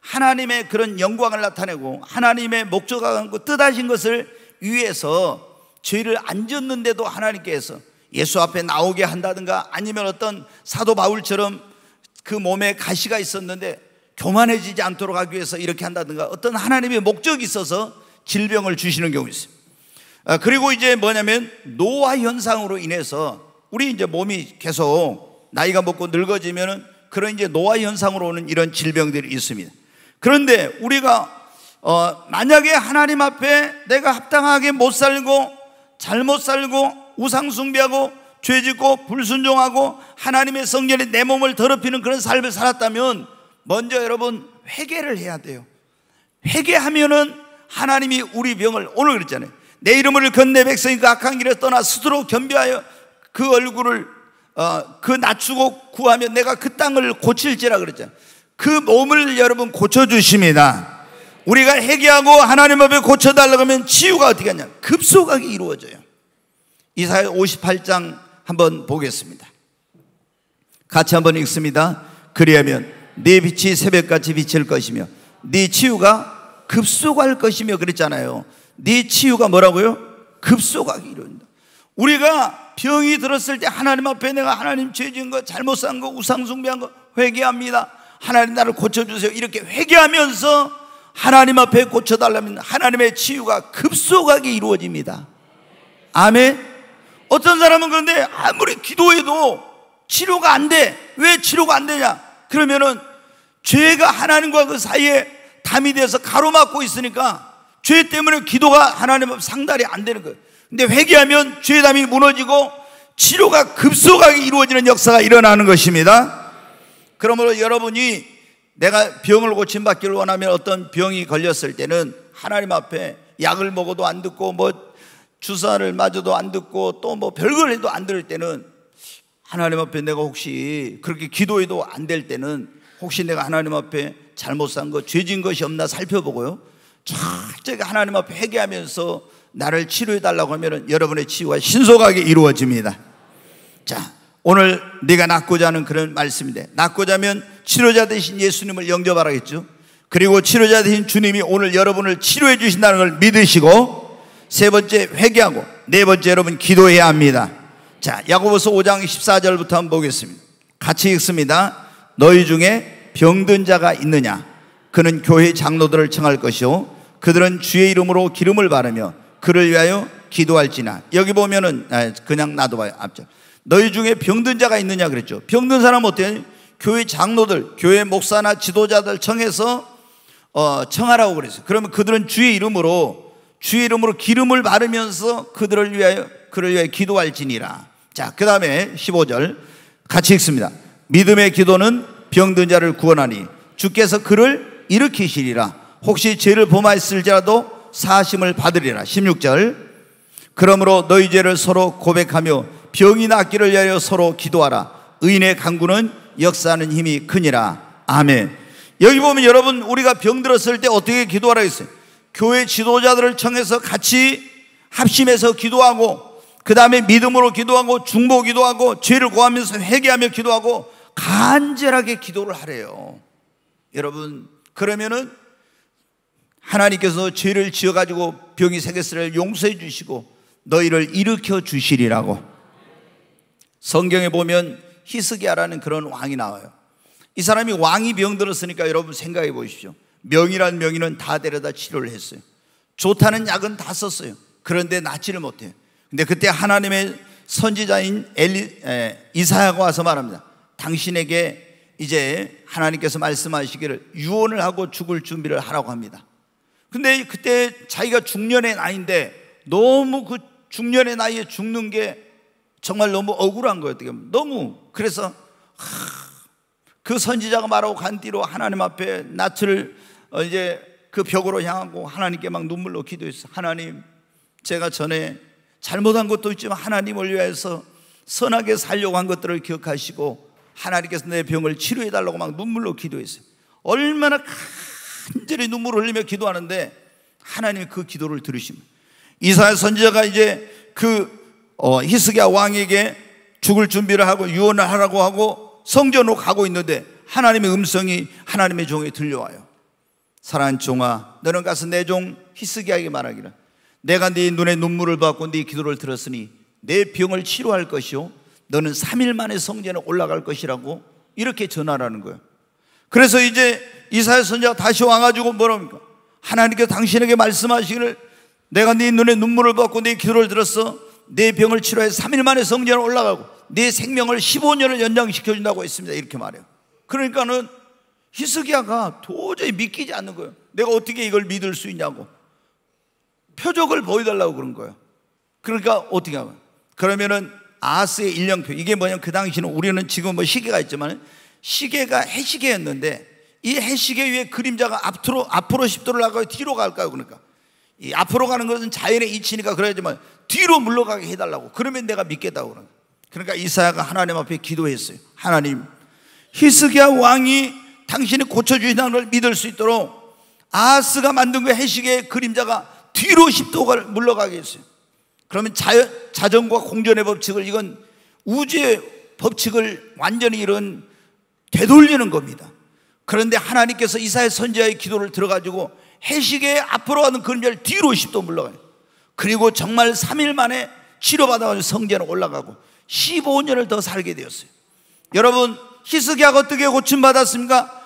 하나님의 그런 영광을 나타내고 하나님의 목적과 뜻하신 것을 위해서 죄를 안지는데도 하나님께서 예수 앞에 나오게 한다든가 아니면 어떤 사도 바울처럼 그 몸에 가시가 있었는데 교만해지지 않도록 하기 위해서 이렇게 한다든가 어떤 하나님의 목적이 있어서 질병을 주시는 경우 있습니다. 아, 그리고 이제 뭐냐면 노화 현상으로 인해서 우리 이제 몸이 계속 나이가 먹고 늙어지면은 그런 이제 노화 현상으로 오는 이런 질병들이 있습니다. 그런데 우리가 어, 만약에 하나님 앞에 내가 합당하게 못 살고 잘못 살고 우상숭배하고 죄짓고 불순종하고 하나님의 성전에 내 몸을 더럽히는 그런 삶을 살았다면 먼저 여러분 회개를 해야 돼요. 회개하면은 하나님이 우리 병을 오늘 그랬잖아요. 내 이름을 건네 백성이 그 악한 길에 떠나 스스로 겸비하여 그 얼굴을 어, 그 낮추고 구하면 내가 그 땅을 고칠지라 그랬잖아요. 그 몸을 여러분 고쳐주십니다. 우리가 회개하고 하나님 앞에 고쳐달라고 하면 치유가 어떻게 하냐? 급속하게 이루어져요. 이사야 58장 한번 보겠습니다. 같이 한번 읽습니다. 그리하면 네 빛이 새벽같이 비칠 것이며 네 치유가 급속할 것이며 그랬잖아요. 네 치유가 뭐라고요? 급속하게 이루어진다 우리가 병이 들었을 때 하나님 앞에 내가 하나님 죄 지은 거 잘못 산 거 우상 숭배한 거 회개합니다. 하나님 나를 고쳐주세요. 이렇게 회개하면서 하나님 앞에 고쳐달라면 하나님의 치유가 급속하게 이루어집니다. 아멘. 어떤 사람은 그런데 아무리 기도해도 치료가 안 돼. 왜 치료가 안 되냐? 그러면은 죄가 하나님과 그 사이에 담이 돼서 가로막고 있으니까 죄 때문에 기도가 하나님 앞 상달이 안 되는 거예요. 근데 회개하면 죄 담이 무너지고 치료가 급속하게 이루어지는 역사가 일어나는 것입니다. 그러므로 여러분이 내가 병을 고침받기를 원하면 어떤 병이 걸렸을 때는 하나님 앞에 약을 먹어도 안 듣고 뭐 주사를 맞아도 안 듣고 또 뭐 별걸 해도 안 들을 때는 하나님 앞에 내가 혹시 그렇게 기도해도 안 될 때는 혹시 내가 하나님 앞에 잘못 산 거, 죄진 것이 없나 살펴보고요. 철저하 하나님 앞에 회개하면서 나를 치료해 달라고 하면 여러분의 치유가 신속하게 이루어집니다. 자, 오늘 네가 낫고자 하는 그런 말씀인데 낫고자 하면 치료자 되신 예수님을 영접하라겠죠. 그리고 치료자 되신 주님이 오늘 여러분을 치료해 주신다는 걸 믿으시고 세 번째 회개하고 네 번째 여러분 기도해야 합니다. 자, 야고보서 5장 14절부터 한번 보겠습니다. 같이 읽습니다. 너희 중에 병든 자가 있느냐? 그는 교회 장로들을 청할 것이요 그들은 주의 이름으로 기름을 바르며 그를 위하여 기도할지나 여기 보면은 아, 그냥 놔둬봐요 앞절 너희 중에 병든 자가 있느냐 그랬죠. 병든 사람 어때? 교회 장로들, 교회 목사나 지도자들 청해서 어, 청하라고 그랬어요. 그러면 그들은 주의 이름으로 주의 이름으로 기름을 바르면서 그들을 위하여 그를 위하여 기도할지니라. 자, 그다음에 15절 같이 읽습니다. 믿음의 기도는 병든 자를 구원하니 주께서 그를 일으키시리라. 혹시 죄를 범하였을지라도 사심을 받으리라. 16절. 그러므로 너희 죄를 서로 고백하며 병이 낫기를 위하여 서로 기도하라. 의인의 강구는 역사하는 힘이 크니라. 아멘. 여기 보면 여러분 우리가 병들었을 때 어떻게 기도하라 했어요? 교회 지도자들을 청해서 같이 합심해서 기도하고 그 다음에 믿음으로 기도하고 중보 기도하고 죄를 고하면서 회개하며 기도하고 간절하게 기도를 하래요. 여러분 그러면은 하나님께서 죄를 지어가지고 병이 생겼을 용서해 주시고 너희를 일으켜 주시리라고 성경에 보면 히스기야라는 그런 왕이 나와요. 이 사람이 왕이 병들었으니까 여러분 생각해 보십시오. 명이란 명의는 다 데려다 치료를 했어요. 좋다는 약은 다 썼어요. 그런데 낫지를 못해요. 근데 그때 하나님의 선지자인 엘리, 에, 이사야가 와서 말합니다. 당신에게 이제 하나님께서 말씀하시기를 유언을 하고 죽을 준비를 하라고 합니다. 근데 그때 자기가 중년의 나이인데 너무 그 중년의 나이에 죽는 게 정말 너무 억울한 거예요. 너무. 그래서 그 선지자가 말하고 간 뒤로 하나님 앞에 낯을 어, 이제 그 벽으로 향하고 하나님께 막 눈물로 기도했어. 하나님, 제가 전에 잘못한 것도 있지만 하나님을 위해서 선하게 살려고 한 것들을 기억하시고 하나님께서 내 병을 치료해 달라고 막 눈물로 기도했어요. 얼마나 간절히 눈물을 흘리며 기도하는데 하나님이 그 기도를 들으십니다. 이사야 선지자가 이제 그 어, 히스기야 왕에게 죽을 준비를 하고 유언을 하라고 하고 성전으로 가고 있는데 하나님의 음성이 하나님의 종에 들려와요. 사랑 종아, 너는 가서 내 종 히스기야에게 말하기를 내가 네 눈에 눈물을 받고 네 기도를 들었으니 내 병을 치료할 것이요 너는 3일 만에 성전에 올라갈 것이라고 이렇게 전하라는 거예요. 그래서 이제 이사야 선자가 다시 와가지고 뭐랍니까? 하나님께서 당신에게 말씀하시기를 내가 네 눈에 눈물을 받고 네 기도를 들었어 내 병을 치료해서 3일 만에 성전 에 올라가고 내 생명을 15년을 연장시켜 준다고 했습니다. 이렇게 말해요. 그러니까는 히스기야가 도저히 믿기지 않는 거예요. 내가 어떻게 이걸 믿을 수 있냐고. 표적을 보여달라고 그런 거예요. 그러니까 어떻게 하면 그러면은 아스의 일령표 이게 뭐냐면 그 당시는 우리는 지금 뭐 시계가 있지만 시계가 해시계였는데 이 해시계 위에 그림자가 앞으로 앞으로 10도를 나가요 뒤로 갈까요? 그러니까 이 앞으로 가는 것은 자연의 이치니까 그래야지만 뒤로 물러가게 해달라고. 그러면 내가 믿겠다고 그러는 그러니까 이사야가 하나님 앞에 기도했어요. 하나님, 히스기야 왕이 당신이 고쳐주신다는 걸 믿을 수 있도록 아스가 만든 그 해식의 그림자가 뒤로 10도가 물러가게 했어요. 그러면 자연, 자전과 공전의 법칙을 이건 우주의 법칙을 완전히 이런 되돌리는 겁니다. 그런데 하나님께서 이사의 선지자의 기도를 들어가지고 해식에 앞으로 가는 그림자를 뒤로 10도 물러가요. 그리고 정말 3일 만에 치료받아가지고 성전에 올라가고 15년을 더 살게 되었어요. 여러분, 히스기야가 어떻게 고침받았습니까?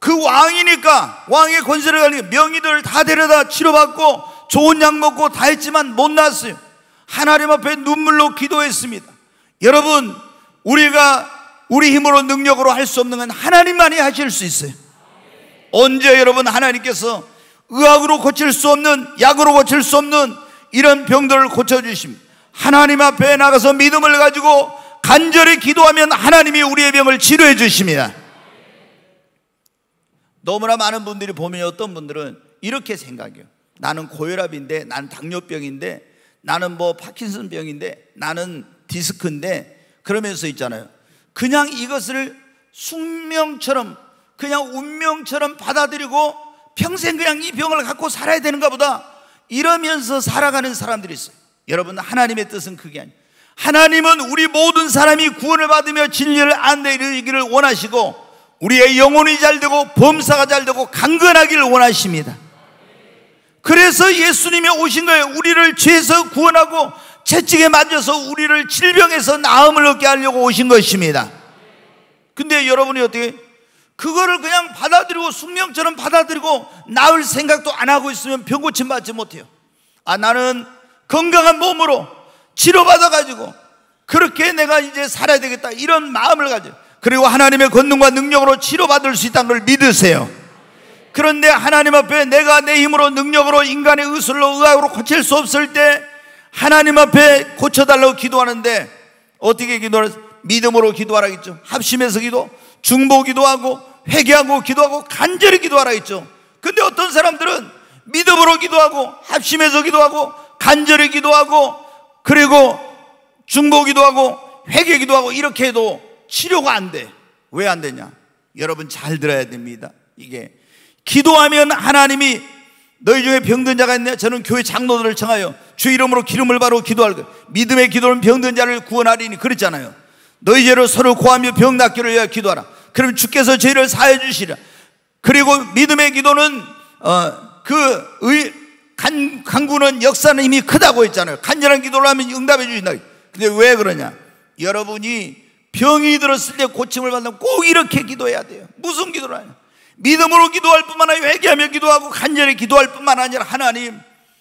그 왕이니까 왕의 권세를 가리고 명의들 다 데려다 치료받고 좋은 약 먹고 다 했지만 못 났어요. 하나님 앞에 눈물로 기도했습니다. 여러분, 우리가 우리 힘으로 능력으로 할 수 없는 건 하나님만이 하실 수 있어요. 언제 여러분 하나님께서 의학으로 고칠 수 없는 약으로 고칠 수 없는 이런 병들을 고쳐주심 하나님 앞에 나가서 믿음을 가지고 간절히 기도하면 하나님이 우리의 병을 치료해 주십니다. 너무나 많은 분들이 보면 어떤 분들은 이렇게 생각해요. 나는 고혈압인데, 나는 당뇨병인데, 나는 뭐 파킨슨 병인데, 나는 디스크인데, 그러면서 있잖아요. 그냥 이것을 숙명처럼, 그냥 운명처럼 받아들이고 평생 그냥 이 병을 갖고 살아야 되는가 보다 이러면서 살아가는 사람들이 있어요. 여러분, 하나님의 뜻은 그게 아니에요. 하나님은 우리 모든 사람이 구원을 받으며 진리를 안내이르기를 원하시고 우리의 영혼이 잘 되고 범사가 잘 되고 강건하기를 원하십니다. 그래서 예수님이 오신 거예요. 우리를 죄에서 구원하고 채찍에 만져서 우리를 질병에서 나음을 얻게 하려고 오신 것입니다. 근데 여러분이 어떻게 그거를 그냥 받아들이고 숙명처럼 받아들이고 나을 생각도 안 하고 있으면 병 고침 받지 못해요. 아 나는 건강한 몸으로 치료받아 가지고 그렇게 내가 이제 살아야 되겠다 이런 마음을 가져. 그리고 하나님의 권능과 능력으로 치료받을 수 있다는 걸 믿으세요. 그런데 하나님 앞에 내가 내 힘으로 능력으로 인간의 의술로 의학으로 고칠 수 없을 때 하나님 앞에 고쳐달라고 기도하는데 어떻게 기도를 믿음으로 기도하라겠죠. 합심해서 기도, 중보 기도하고 회개하고 기도하고 간절히 기도하라 했죠. 근데 어떤 사람들은 믿음으로 기도하고 합심해서 기도하고 간절히 기도하고 그리고 중보 기도하고 회개 기도하고 이렇게 해도 치료가 안 돼. 왜 안 되냐? 여러분 잘 들어야 됩니다. 이게 기도하면 하나님이 너희 중에 병든 자가 있냐? 저는 교회 장로들을 청하여 주 이름으로 기름을 바르고 기도할 것. 믿음의 기도는 병든 자를 구원하리니 그랬잖아요. 너희 죄로 서로 고하며 병 낫기를 위하여 기도하라. 그럼 주께서 죄를 사해 주시라. 그리고 믿음의 기도는 어, 그 간, 구는 역사는 이미 크다고 했잖아요. 간절한 기도를 하면 응답해 주신다. 근데 왜 그러냐? 여러분이 병이 들었을 때 고침을 받으꼭 이렇게 기도해야 돼요. 무슨 기도를 하 믿음으로 기도할 뿐만 아니라 회개하며 기도하고 간절히 기도할 뿐만 아니라 하나님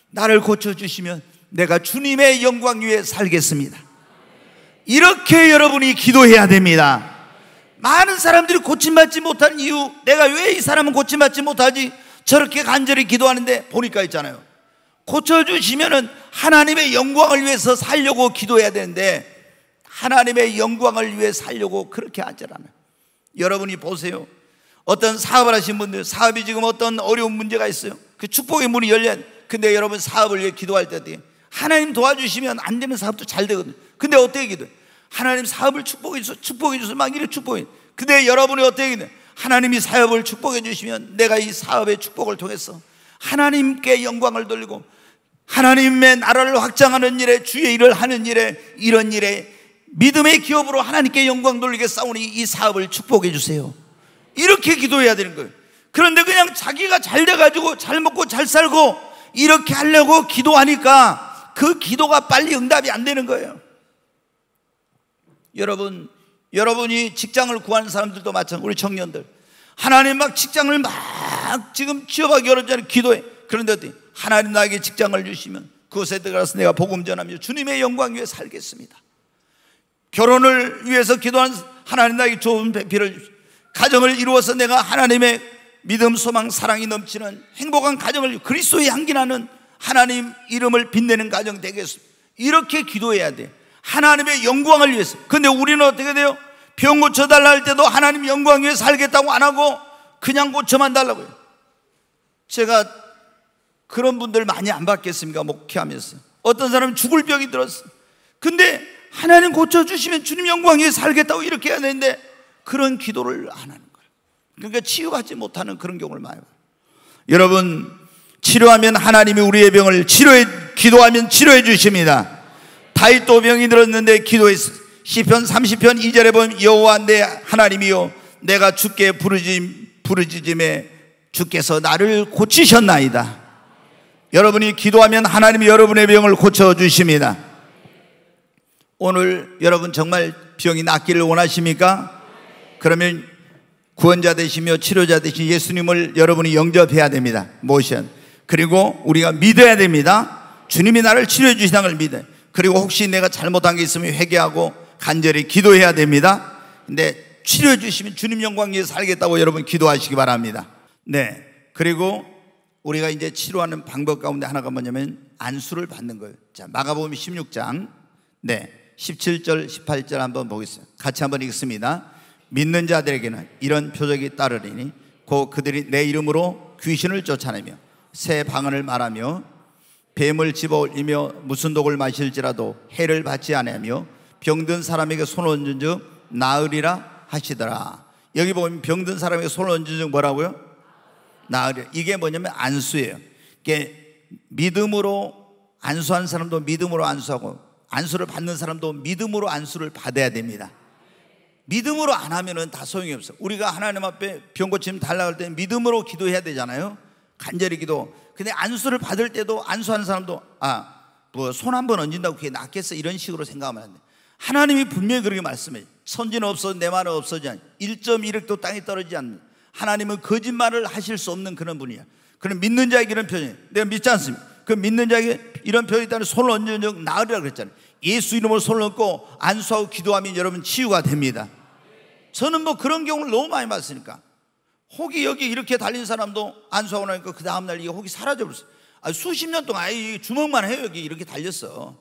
나를 고쳐 주시면 내가 주님의 영광 위에 살겠습니다. 이렇게 여러분이 기도해야 됩니다. 많은 사람들이 고침받지 못한 이유, 내가 왜 이 사람은 고침받지 못하지? 저렇게 간절히 기도하는데 보니까 있잖아요. 고쳐주시면은 하나님의 영광을 위해서 살려고 기도해야 되는데 하나님의 영광을 위해 살려고 그렇게 하지않아요 여러분이 보세요. 어떤 사업을 하신 분들, 사업이 지금 어떤 어려운 문제가 있어요. 그 축복의 문이 열려. 근데 여러분 사업을 위해 기도할 때 하나님 도와주시면 안 되는 사업도 잘 되거든요. 근데 어떻게 기도해? 요 하나님 사업을 축복해 주소 축복해 주소 막 이래 축복해. 근데 여러분이 어떻게 되냐? 하나님이 사업을 축복해 주시면 내가 이 사업의 축복을 통해서 하나님께 영광을 돌리고 하나님의 나라를 확장하는 일에 주의 일을 하는 일에 이런 일에 믿음의 기업으로 하나님께 영광 돌리게 싸우니 이 사업을 축복해 주세요. 이렇게 기도해야 되는 거예요. 그런데 그냥 자기가 잘 돼가지고 잘 먹고 잘 살고 이렇게 하려고 기도하니까 그 기도가 빨리 응답이 안 되는 거예요. 여러분, 여러분이 직장을 구하는 사람들도 마찬가지, 우리 청년들. 하나님 막 직장을 막 지금 취업하기 어렵잖아요. 기도해. 그런데 어디? 하나님 나에게 직장을 주시면 그곳에 들어가서 내가 복음 전하며 주님의 영광 위에 살겠습니다. 결혼을 위해서 기도한 하나님 나에게 좋은 배필을 주시 가정을 이루어서 내가 하나님의 믿음, 소망, 사랑이 넘치는 행복한 가정을 그리스도의 향기 나는 하나님 이름을 빛내는 가정 되겠습니다. 이렇게 기도해야 돼. 요 하나님의 영광을 위해서. 근데 우리는 어떻게 돼요? 병 고쳐달라 할 때도 하나님 영광 위해 살겠다고 안 하고 그냥 고쳐만 달라고 요 제가 그런 분들 많이 안 받겠습니까? 목회하면서. 어떤 사람 죽을 병이 들었어. 근데 하나님 고쳐주시면 주님 영광 위해 살겠다고 이렇게 해야 되는데 그런 기도를 안 하는 거예요. 그러니까 치유받지 못하는 그런 경우를 많이 봐요. 여러분, 치료하면 하나님이 우리의 병을 치료해, 기도하면 치료해 주십니다. 다윗도 병이 들었는데 기도했어. 시편 30편 2절에 보면 여호와 내하나님이요 내가 주께 부르짖 부르짖음에 주께서 나를 고치셨나이다. 여러분이 기도하면 하나님이 여러분의 병을 고쳐 주십니다. 오늘 여러분 정말 병이 낫기를 원하십니까? 그러면 구원자 되시며 치료자 되신 예수님을 여러분이 영접해야 됩니다. 모션. 그리고 우리가 믿어야 됩니다. 주님이 나를 치료해 주신는걸 믿어요. 그리고 혹시 내가 잘못한 게 있으면 회개하고 간절히 기도해야 됩니다. 근데 치료해 주시면 주님 영광 위에 살겠다고 여러분 기도하시기 바랍니다. 네. 그리고 우리가 이제 치료하는 방법 가운데 하나가 뭐냐면 안수를 받는 거예요. 자, 마가복음 16장. 네. 17절, 18절 한번 보겠습니다. 같이 한번 읽습니다. 믿는 자들에게는 이런 표적이 따르리니 곧 그들이 내 이름으로 귀신을 쫓아내며 새 방언을 말하며 뱀을 집어올리며 무슨 독을 마실지라도 해를 받지 않으며 병든 사람에게 손을 얹은 즉 나으리라 하시더라 여기 보면 병든 사람에게 손을 얹은 즉 뭐라고요? 나으리 이게 뭐냐면 안수예요 이게 믿음으로 안수한 사람도 믿음으로 안수하고 안수를 받는 사람도 믿음으로 안수를 받아야 됩니다 믿음으로 안 하면은 다 소용이 없어. 요 우리가 하나님 앞에 병 고침 달라고 할 때 믿음으로 기도해야 되잖아요. 간절히 기도. 근데 안수를 받을 때도 안수하는 사람도 아뭐손 한 번 얹는다고 그게 낫겠어 이런 식으로 생각하면 안 돼. 하나님이 분명히 그렇게 말씀해. 선지는 없어 내 말은 없어지 않니. 1 1억도 땅에 떨어지지 않는. 하나님은 거짓말을 하실 수 없는 그런 분이야. 그럼 믿는 자에게 이런 표현이 내가 믿지 않습니다. 그 믿는 자에게 이런 표현이 있다는 손을 얹는 적 나으리라 그랬잖아요. 예수 이름으로 손을 얹고 안수하고 기도하면 여러분 치유가 됩니다. 저는 뭐 그런 경우를 너무 많이 봤으니까. 혹이 여기 이렇게 달린 사람도 안수하고 나니까 그 다음날 이게 혹이 사라져버렸어 아, 수십 년 동안 아예 주먹만 해요. 여기 이렇게 달렸어.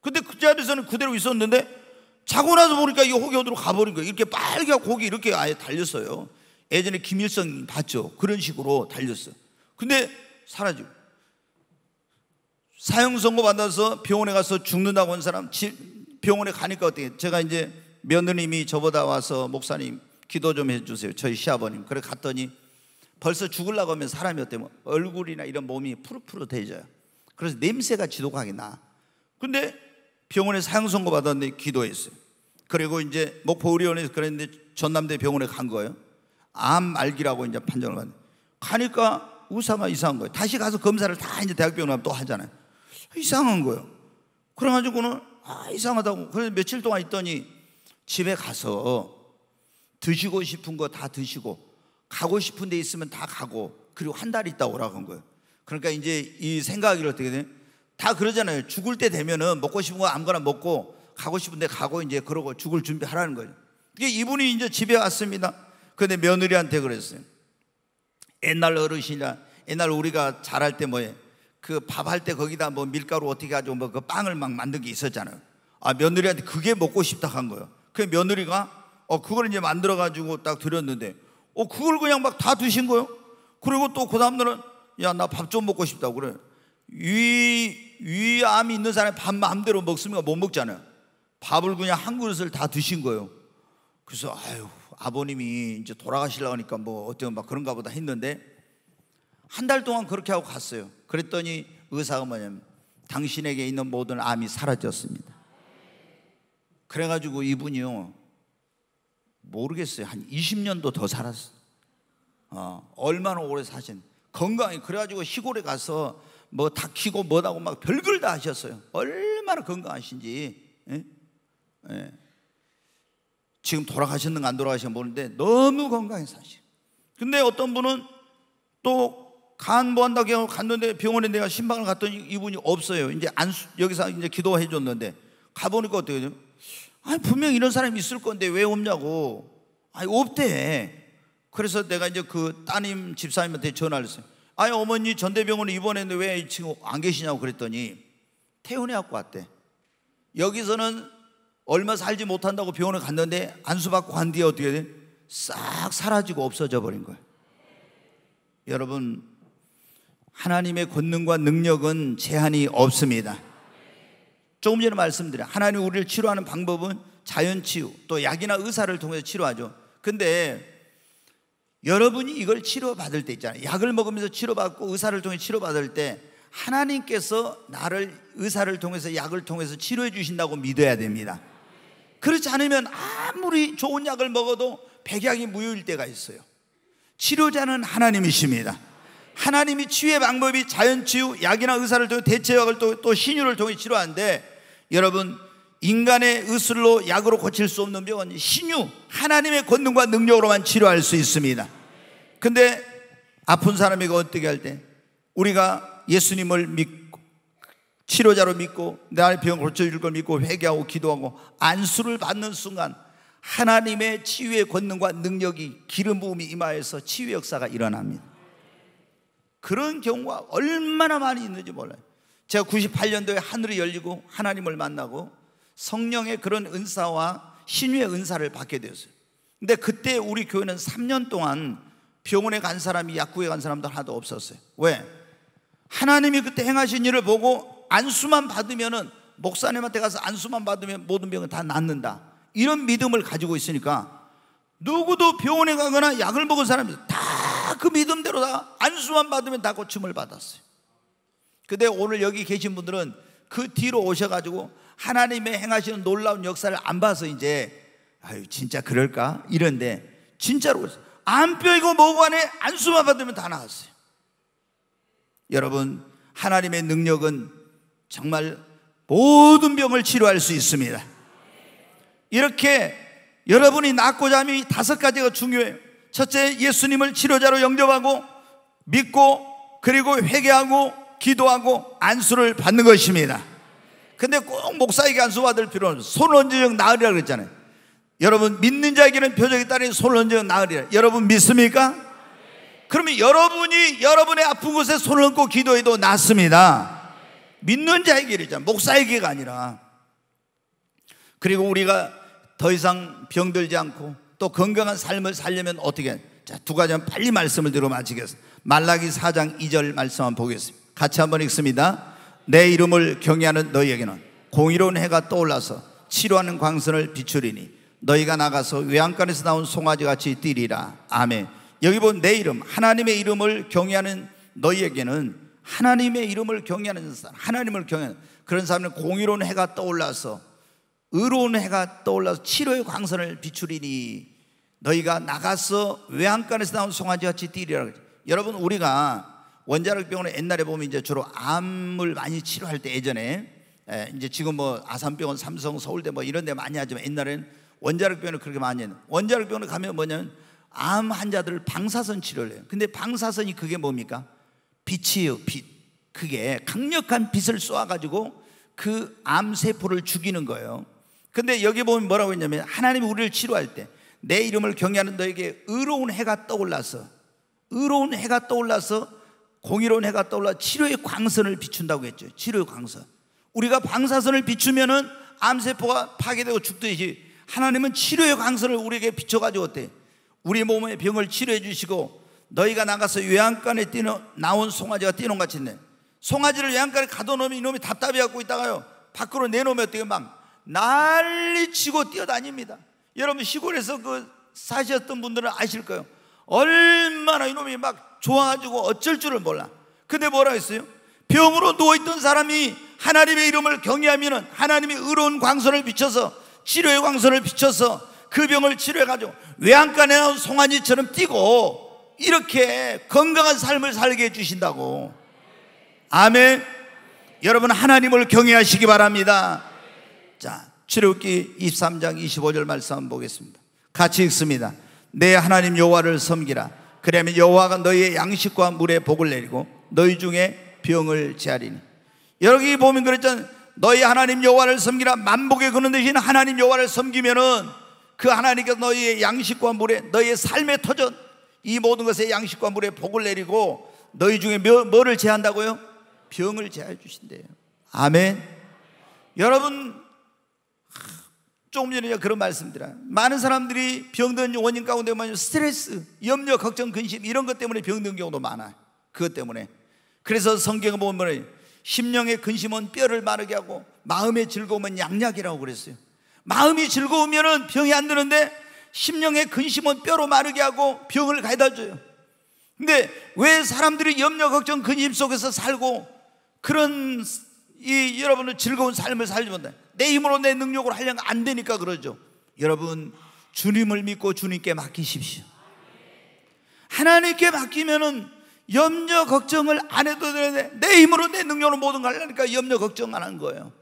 근데 그 자리에서는 그대로 있었는데 자고 나서 보니까 이 혹이 어디로 가버린 거예요. 이렇게 빨개 고기 이렇게 아예 달렸어요. 예전에 김일성 봤죠. 그런 식으로 달렸어. 근데 사라지고. 사형 선고 받아서 병원에 가서 죽는다고 한 사람, 병원에 가니까 어떻게, 제가 이제 며느님이 저보다 와서 목사님 기도 좀 해주세요. 저희 시아버님. 그래 갔더니 벌써 죽을라고 하면 사람이 어때? 뭐 얼굴이나 이런 몸이 푸릇푸릇해져요. 그래서 냄새가 지독하게 나. 근데 병원에 사형선고 받았는데 기도했어요. 그리고 이제 목포의료원에서 그랬는데 전남대 병원에 간 거예요. 암 알기라고 이제 판정을 받는. 가니까 우사가 이상한 거예요. 다시 가서 검사를 다 이제 대학병원 가면 또 하잖아요. 이상한 거예요. 그래가지고는 아, 이상하다고. 그래서 며칠 동안 있더니 집에 가서 드시고 싶은 거 다 드시고 가고 싶은 데 있으면 다 가고 그리고 한 달 있다 오라고 한 거예요. 그러니까 이제 이 생각이 어떻게 돼? 다 그러잖아요. 죽을 때 되면은 먹고 싶은 거 아무거나 먹고 가고 싶은데 가고 이제 그러고 죽을 준비하라는 거예요. 이게 이분이 이제 집에 왔습니다. 그런데 며느리한테 그랬어요. 옛날 어르신이라 옛날 우리가 자랄 때 뭐예요? 그밥 할 때 거기다 뭐 밀가루 어떻게 가지고 뭐 그 빵을 막 만든 게 있었잖아요. 아 며느리한테 그게 먹고 싶다 한 거예요. 그 며느리가 어, 그걸 이제 만들어가지고 딱 드렸는데, 어, 그걸 그냥 막 다 드신 거예요? 그리고 또 그 다음날은, 야, 나 밥 좀 먹고 싶다고 그래. 위, 위암이 있는 사람이 밥 마음대로 먹으면 못 먹잖아요. 밥을 그냥 한 그릇을 다 드신 거예요. 그래서, 아유, 아버님이 이제 돌아가시려고 하니까 뭐, 어쩌면 막 그런가 보다 했는데, 한 달 동안 그렇게 하고 갔어요. 그랬더니 의사가 뭐냐면, 당신에게 있는 모든 암이 사라졌습니다. 그래가지고 이분이요, 모르겠어요. 한 20년도 더 살았어. 어, 얼마나 오래 사신. 건강이 그래가지고 시골에 가서 뭐 다키고 뭐다고 막 별걸 다 하셨어요. 얼마나 건강하신지. 예? 예. 지금 돌아가셨는가 안 돌아가셨는가 모르는데 너무 건강해 사실. 근데 어떤 분은 또 간보 뭐 한다고 해 갔는데 병원에 내가 신방을 갔더니 이분이 없어요. 이제 안 여기서 이제 기도해 줬는데 가보니까 어떻게 돼요? 아니 분명 이런 사람이 있을 건데 왜 없냐고. 아니 없대. 그래서 내가 이제 그 따님 집사님한테 전화를 했어요. 아니 어머니 전대병원에 입원했는데 왜이 친구 안 계시냐고 그랬더니 퇴원해 갖고 왔대. 여기서는 얼마 살지 못한다고 병원에 갔는데 안수받고 간 뒤에 어떻게 돼? 싹 사라지고 없어져 버린 거예요. 여러분 하나님의 권능과 능력은 제한이 없습니다. 조금 전에 말씀드린 하나님 우리를 치료하는 방법은 자연 치유, 또 약이나 의사를 통해서 치료하죠. 근데 여러분이 이걸 치료받을 때 있잖아요. 약을 먹으면서 치료받고 의사를 통해 치료받을 때 하나님께서 나를 의사를 통해서 약을 통해서 치료해 주신다고 믿어야 됩니다. 그렇지 않으면 아무리 좋은 약을 먹어도 백약이 무효일 때가 있어요. 치료자는 하나님이십니다. 하나님이 치유의 방법이 자연 치유, 약이나 의사를 통해 대체약을 또, 또 신유를 통해 치료하는데 여러분 인간의 의술로 약으로 고칠 수 없는 병은 신유 하나님의 권능과 능력으로만 치료할 수 있습니다. 근데 아픈 사람에게 어떻게 할 때 우리가 예수님을 믿고 치료자로 믿고 나의 병 고쳐줄 걸 믿고 회개하고 기도하고 안수를 받는 순간 하나님의 치유의 권능과 능력이 기름 부음이 임하여서 치유 역사가 일어납니다. 그런 경우가 얼마나 많이 있는지 몰라요. 제가 98년도에 하늘이 열리고 하나님을 만나고 성령의 그런 은사와 신유의 은사를 받게 되었어요. 근데 그때 우리 교회는 3년 동안 병원에 간 사람이 약국에 간 사람도 하나도 없었어요. 왜? 하나님이 그때 행하신 일을 보고 안수만 받으면은 목사님한테 가서 안수만 받으면 모든 병은 다 낫는다. 이런 믿음을 가지고 있으니까 누구도 병원에 가거나 약을 먹은 사람이 다그 믿음대로 다 안수만 받으면 다 고침을 받았어요. 근데 오늘 여기 계신 분들은 그 뒤로 오셔가지고 하나님의 행하시는 놀라운 역사를 안 봐서 이제 아유 진짜 그럴까 이런데 진짜로 안뼈이고 뭐고 안에 안수만 받으면 다 나았어요. 여러분 하나님의 능력은 정말 모든 병을 치료할 수 있습니다. 이렇게 여러분이 낫고자 함이 다섯 가지가 중요해요. 첫째, 예수님을 치료자로 영접하고 믿고 그리고 회개하고 기도하고 안수를 받는 것입니다. 근데 꼭 목사에게 안수 받을 필요는 손 언제적 나으리라 그랬잖아요. 여러분 믿는 자에게는 표적이 따르니 손 언제적 나으리라. 여러분 믿습니까? 그러면 여러분이 여러분의 아픈 곳에 손을 얹고 기도해도 낫습니다. 믿는 자에게이잖아요. 목사에게가 아니라. 그리고 우리가 더 이상 병들지 않고 또 건강한 삶을 살려면 어떻게 해? 자, 두 가지만 빨리 말씀을 들어 마치겠습니다. 말라기 4장 2절 말씀 한번 보겠습니다. 같이 한번 읽습니다. 내 이름을 경외하는 너희에게는 공의로운 해가 떠올라서 치료하는 광선을 비추리니 너희가 나가서 외양간에서 나온 송아지같이 뛰리라. 아멘. 여기 본내 이름 하나님의 이름을 경외하는 너희에게는 하나님의 이름을 경외하는 사람, 하나님을 경외하는 그런 사람은 공의로운 해가 떠올라서 의로운 해가 떠올라서 치료의 광선을 비추리니 너희가 나가서 외양간에서 나온 송아지같이 뛰리라. 여러분 우리가 원자력병원은 옛날에 보면 이제 주로 암을 많이 치료할 때 예전에 에, 예, 이제 지금 뭐 아산병원, 삼성, 서울대 뭐 이런 데 많이 하지만 옛날에는 원자력병원을 그렇게 많이 했는 데원자력병원에 가면 뭐냐면 암 환자들을 방사선 치료를 해요. 근데 방사선이 그게 뭡니까? 빛이에요, 빛. 그게 강력한 빛을 쏘아가지고 그 암세포를 죽이는 거예요. 근데 여기 보면 뭐라고 했냐면 하나님이 우리를 치료할 때 내 이름을 경외하는 너에게 의로운 해가 떠올라서 의로운 해가 떠올라서 공의로운 해가 떠올라 치료의 광선을 비춘다고 했죠. 치료의 광선. 우리가 방사선을 비추면은 암세포가 파괴되고 죽듯이 하나님은 치료의 광선을 우리에게 비춰가지고 어때? 우리 몸의 병을 치료해 주시고 너희가 나가서 요양간에 뛰는 나온 송아지가 뛰는 것 같이 있네. 송아지를 요양간에 가둬놓으면 이놈이 답답해 갖고 있다가요. 밖으로 내놓으면 어떻게 막 난리치고 뛰어다닙니다. 여러분 시골에서 그 사셨던 분들은 아실 거예요. 얼마나 이놈이 막 좋아가지고 어쩔 줄을 몰라. 근데 뭐라 했어요? 병으로 누워있던 사람이 하나님의 이름을 경외하면 하나님의 의로운 광선을 비춰서 치료의 광선을 비춰서 그 병을 치료해가지고 외양간에 나온 송아지처럼 뛰고 이렇게 건강한 삶을 살게 해주신다고. 아멘. 여러분 하나님을 경외하시기 바랍니다. 자, 출애굽기 23장 25절 말씀 한번 보겠습니다. 같이 읽습니다. 내 하나님 여호와를 섬기라 그러면 여호와가 너희의 양식과 물에 복을 내리고 너희 중에 병을 제하리니 여기 보면 그랬잖아요 너희 하나님 여호와를 섬기라 만복에 그는 대신 하나님 여호와를 섬기면은 그 하나님께서 너희의 양식과 물에 너희의 삶의 터전 이 모든 것에 양식과 물에 복을 내리고 너희 중에 뭐를 제한다고요? 병을 제해 주신대요 아멘 여러분 조금 전에 그런 말씀드라 많은 사람들이 병든 원인 가운데 보 스트레스, 염려, 걱정, 근심 이런 것 때문에 병든 경우도 많아 그것 때문에. 그래서 성경을 보면 심령의 근심은 뼈를 마르게 하고 마음의 즐거움은 양약이라고 그랬어요. 마음이 즐거우면 병이 안 드는데 심령의 근심은 뼈로 마르게 하고 병을 가다 줘요. 근데 왜 사람들이 염려, 걱정, 근심 속에서 살고 그런 이 여러분은 즐거운 삶을 살지 못해? 내 힘으로 내 능력으로 하려면 안 되니까 그러죠. 여러분 주님을 믿고 주님께 맡기십시오. 하나님께 맡기면은 염려 걱정을 안 해도 되는데 내 힘으로 내 능력으로 모든 걸 하려니까 염려 걱정 안 한 거예요.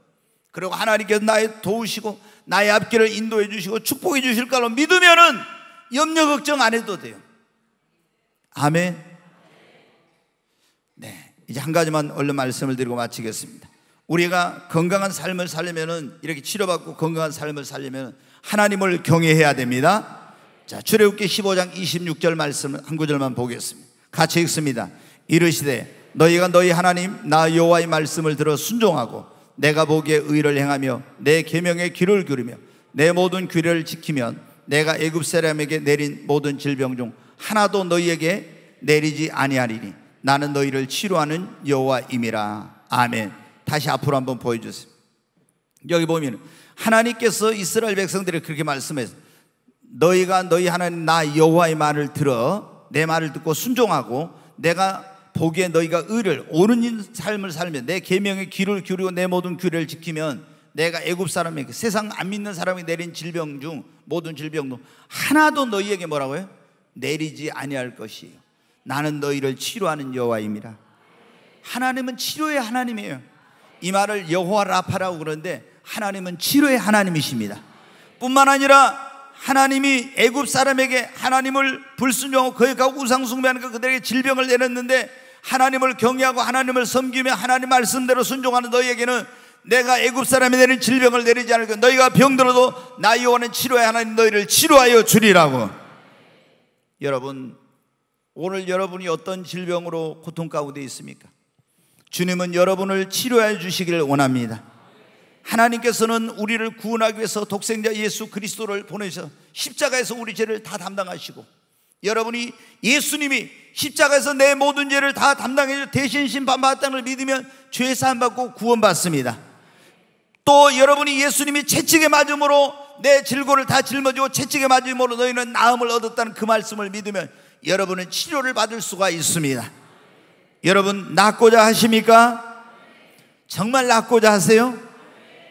그리고 하나님께서 나의 도우시고 나의 앞길을 인도해 주시고 축복해 주실 걸로 믿으면은 염려 걱정 안 해도 돼요. 아멘. 네. 이제 한 가지만 얼른 말씀을 드리고 마치겠습니다. 우리가 건강한 삶을 살려면은 이렇게 치료받고 건강한 삶을 살려면 하나님을 경외해야 됩니다. 자, 출애굽기 15장 26절 말씀 한 구절만 보겠습니다. 같이 읽습니다. 이르시되 너희가 너희 하나님 나 여호와의 말씀을 들어 순종하고 내가 보기에 의를 행하며 내 계명에 귀를 기울이며 내 모든 규례를 지키면 내가 애굽 사람에게 내린 모든 질병 중 하나도 너희에게 내리지 아니하리니 나는 너희를 치료하는 여호와임이라. 아멘. 다시 앞으로 한번 보여주세요. 여기 보면 하나님께서 이스라엘 백성들이 그렇게 말씀해서 너희가 너희 하나님 나 여호와의 말을 들어 내 말을 듣고 순종하고 내가 보기에 너희가 의를 옳은 삶을 살며 내 계명에 귀를 기울이고 내 모든 규례를 지키면 내가 애굽 사람에게 그 세상 안 믿는 사람이 내린 질병 중 모든 질병도 하나도 너희에게 뭐라고요? 내리지 아니할 것이요 나는 너희를 치료하는 여호와입니다. 하나님은 치료의 하나님이에요. 이 말을 여호와 라파라고 그러는데 하나님은 치료의 하나님이십니다. 뿐만 아니라 하나님이 애굽 사람에게 하나님을 불순종하고 거역하고 우상 숭배하니까 그들에게 질병을 내렸는데 하나님을 경외하고 하나님을 섬기며 하나님 말씀대로 순종하는 너희에게는 내가 애굽 사람이 내린 질병을 내리지 않을고 너희가 병들어도 나여호는 치료해 하나님 너희를 치료하여 주리라고. 여러분 오늘 여러분이 어떤 질병으로 고통 가운데 있습니까? 주님은 여러분을 치료해 주시길 원합니다. 하나님께서는 우리를 구원하기 위해서 독생자 예수 그리스도를 보내셔 십자가에서 우리 죄를 다 담당하시고 여러분이 예수님이 십자가에서 내 모든 죄를 다 담당해 주 대신 심판받았다는 믿으면 죄 사함 받고 구원받습니다. 또 여러분이 예수님이 채찍에 맞음으로 내 질고를 다 짊어지고 채찍에 맞음으로 너희는 나음을 얻었다는 그 말씀을 믿으면 여러분은 치료를 받을 수가 있습니다. 여러분 낳고자 하십니까? 정말 낳고자 하세요?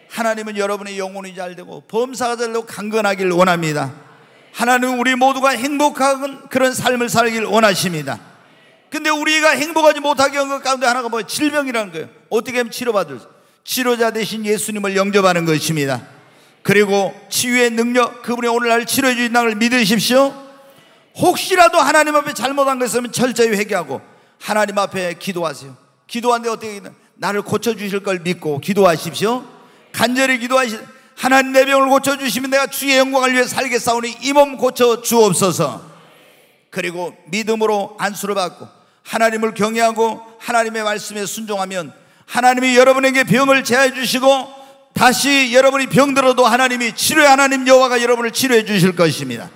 하나님은 여러분의 영혼이 잘 되고 범사가 잘로 강건하길 원합니다. 하나님은 우리 모두가 행복한 그런 삶을 살길 원하십니다. 근데 우리가 행복하지 못하게 한 것 가운데 하나가 뭐 질병이라는 거예요. 어떻게 하면 치료받을 치료자 대신 예수님을 영접하는 것입니다. 그리고 치유의 능력 그분이 오늘날 치료해 주신다는 걸 믿으십시오. 혹시라도 하나님 앞에 잘못한 것을 철저히 회개하고 하나님 앞에 기도하세요. 기도하는데 어떻게 기도 나를 고쳐주실 걸 믿고 기도하십시오. 간절히 기도하시 하나님 내 병을 고쳐주시면 내가 주의 영광을 위해 살겠사오니 이 몸 고쳐 주옵소서. 그리고 믿음으로 안수를 받고 하나님을 경외하고 하나님의 말씀에 순종하면 하나님이 여러분에게 병을 제해 주시고 다시 여러분이 병들어도 하나님이 치료의 하나님 여호와가 여러분을 치료해 주실 것입니다.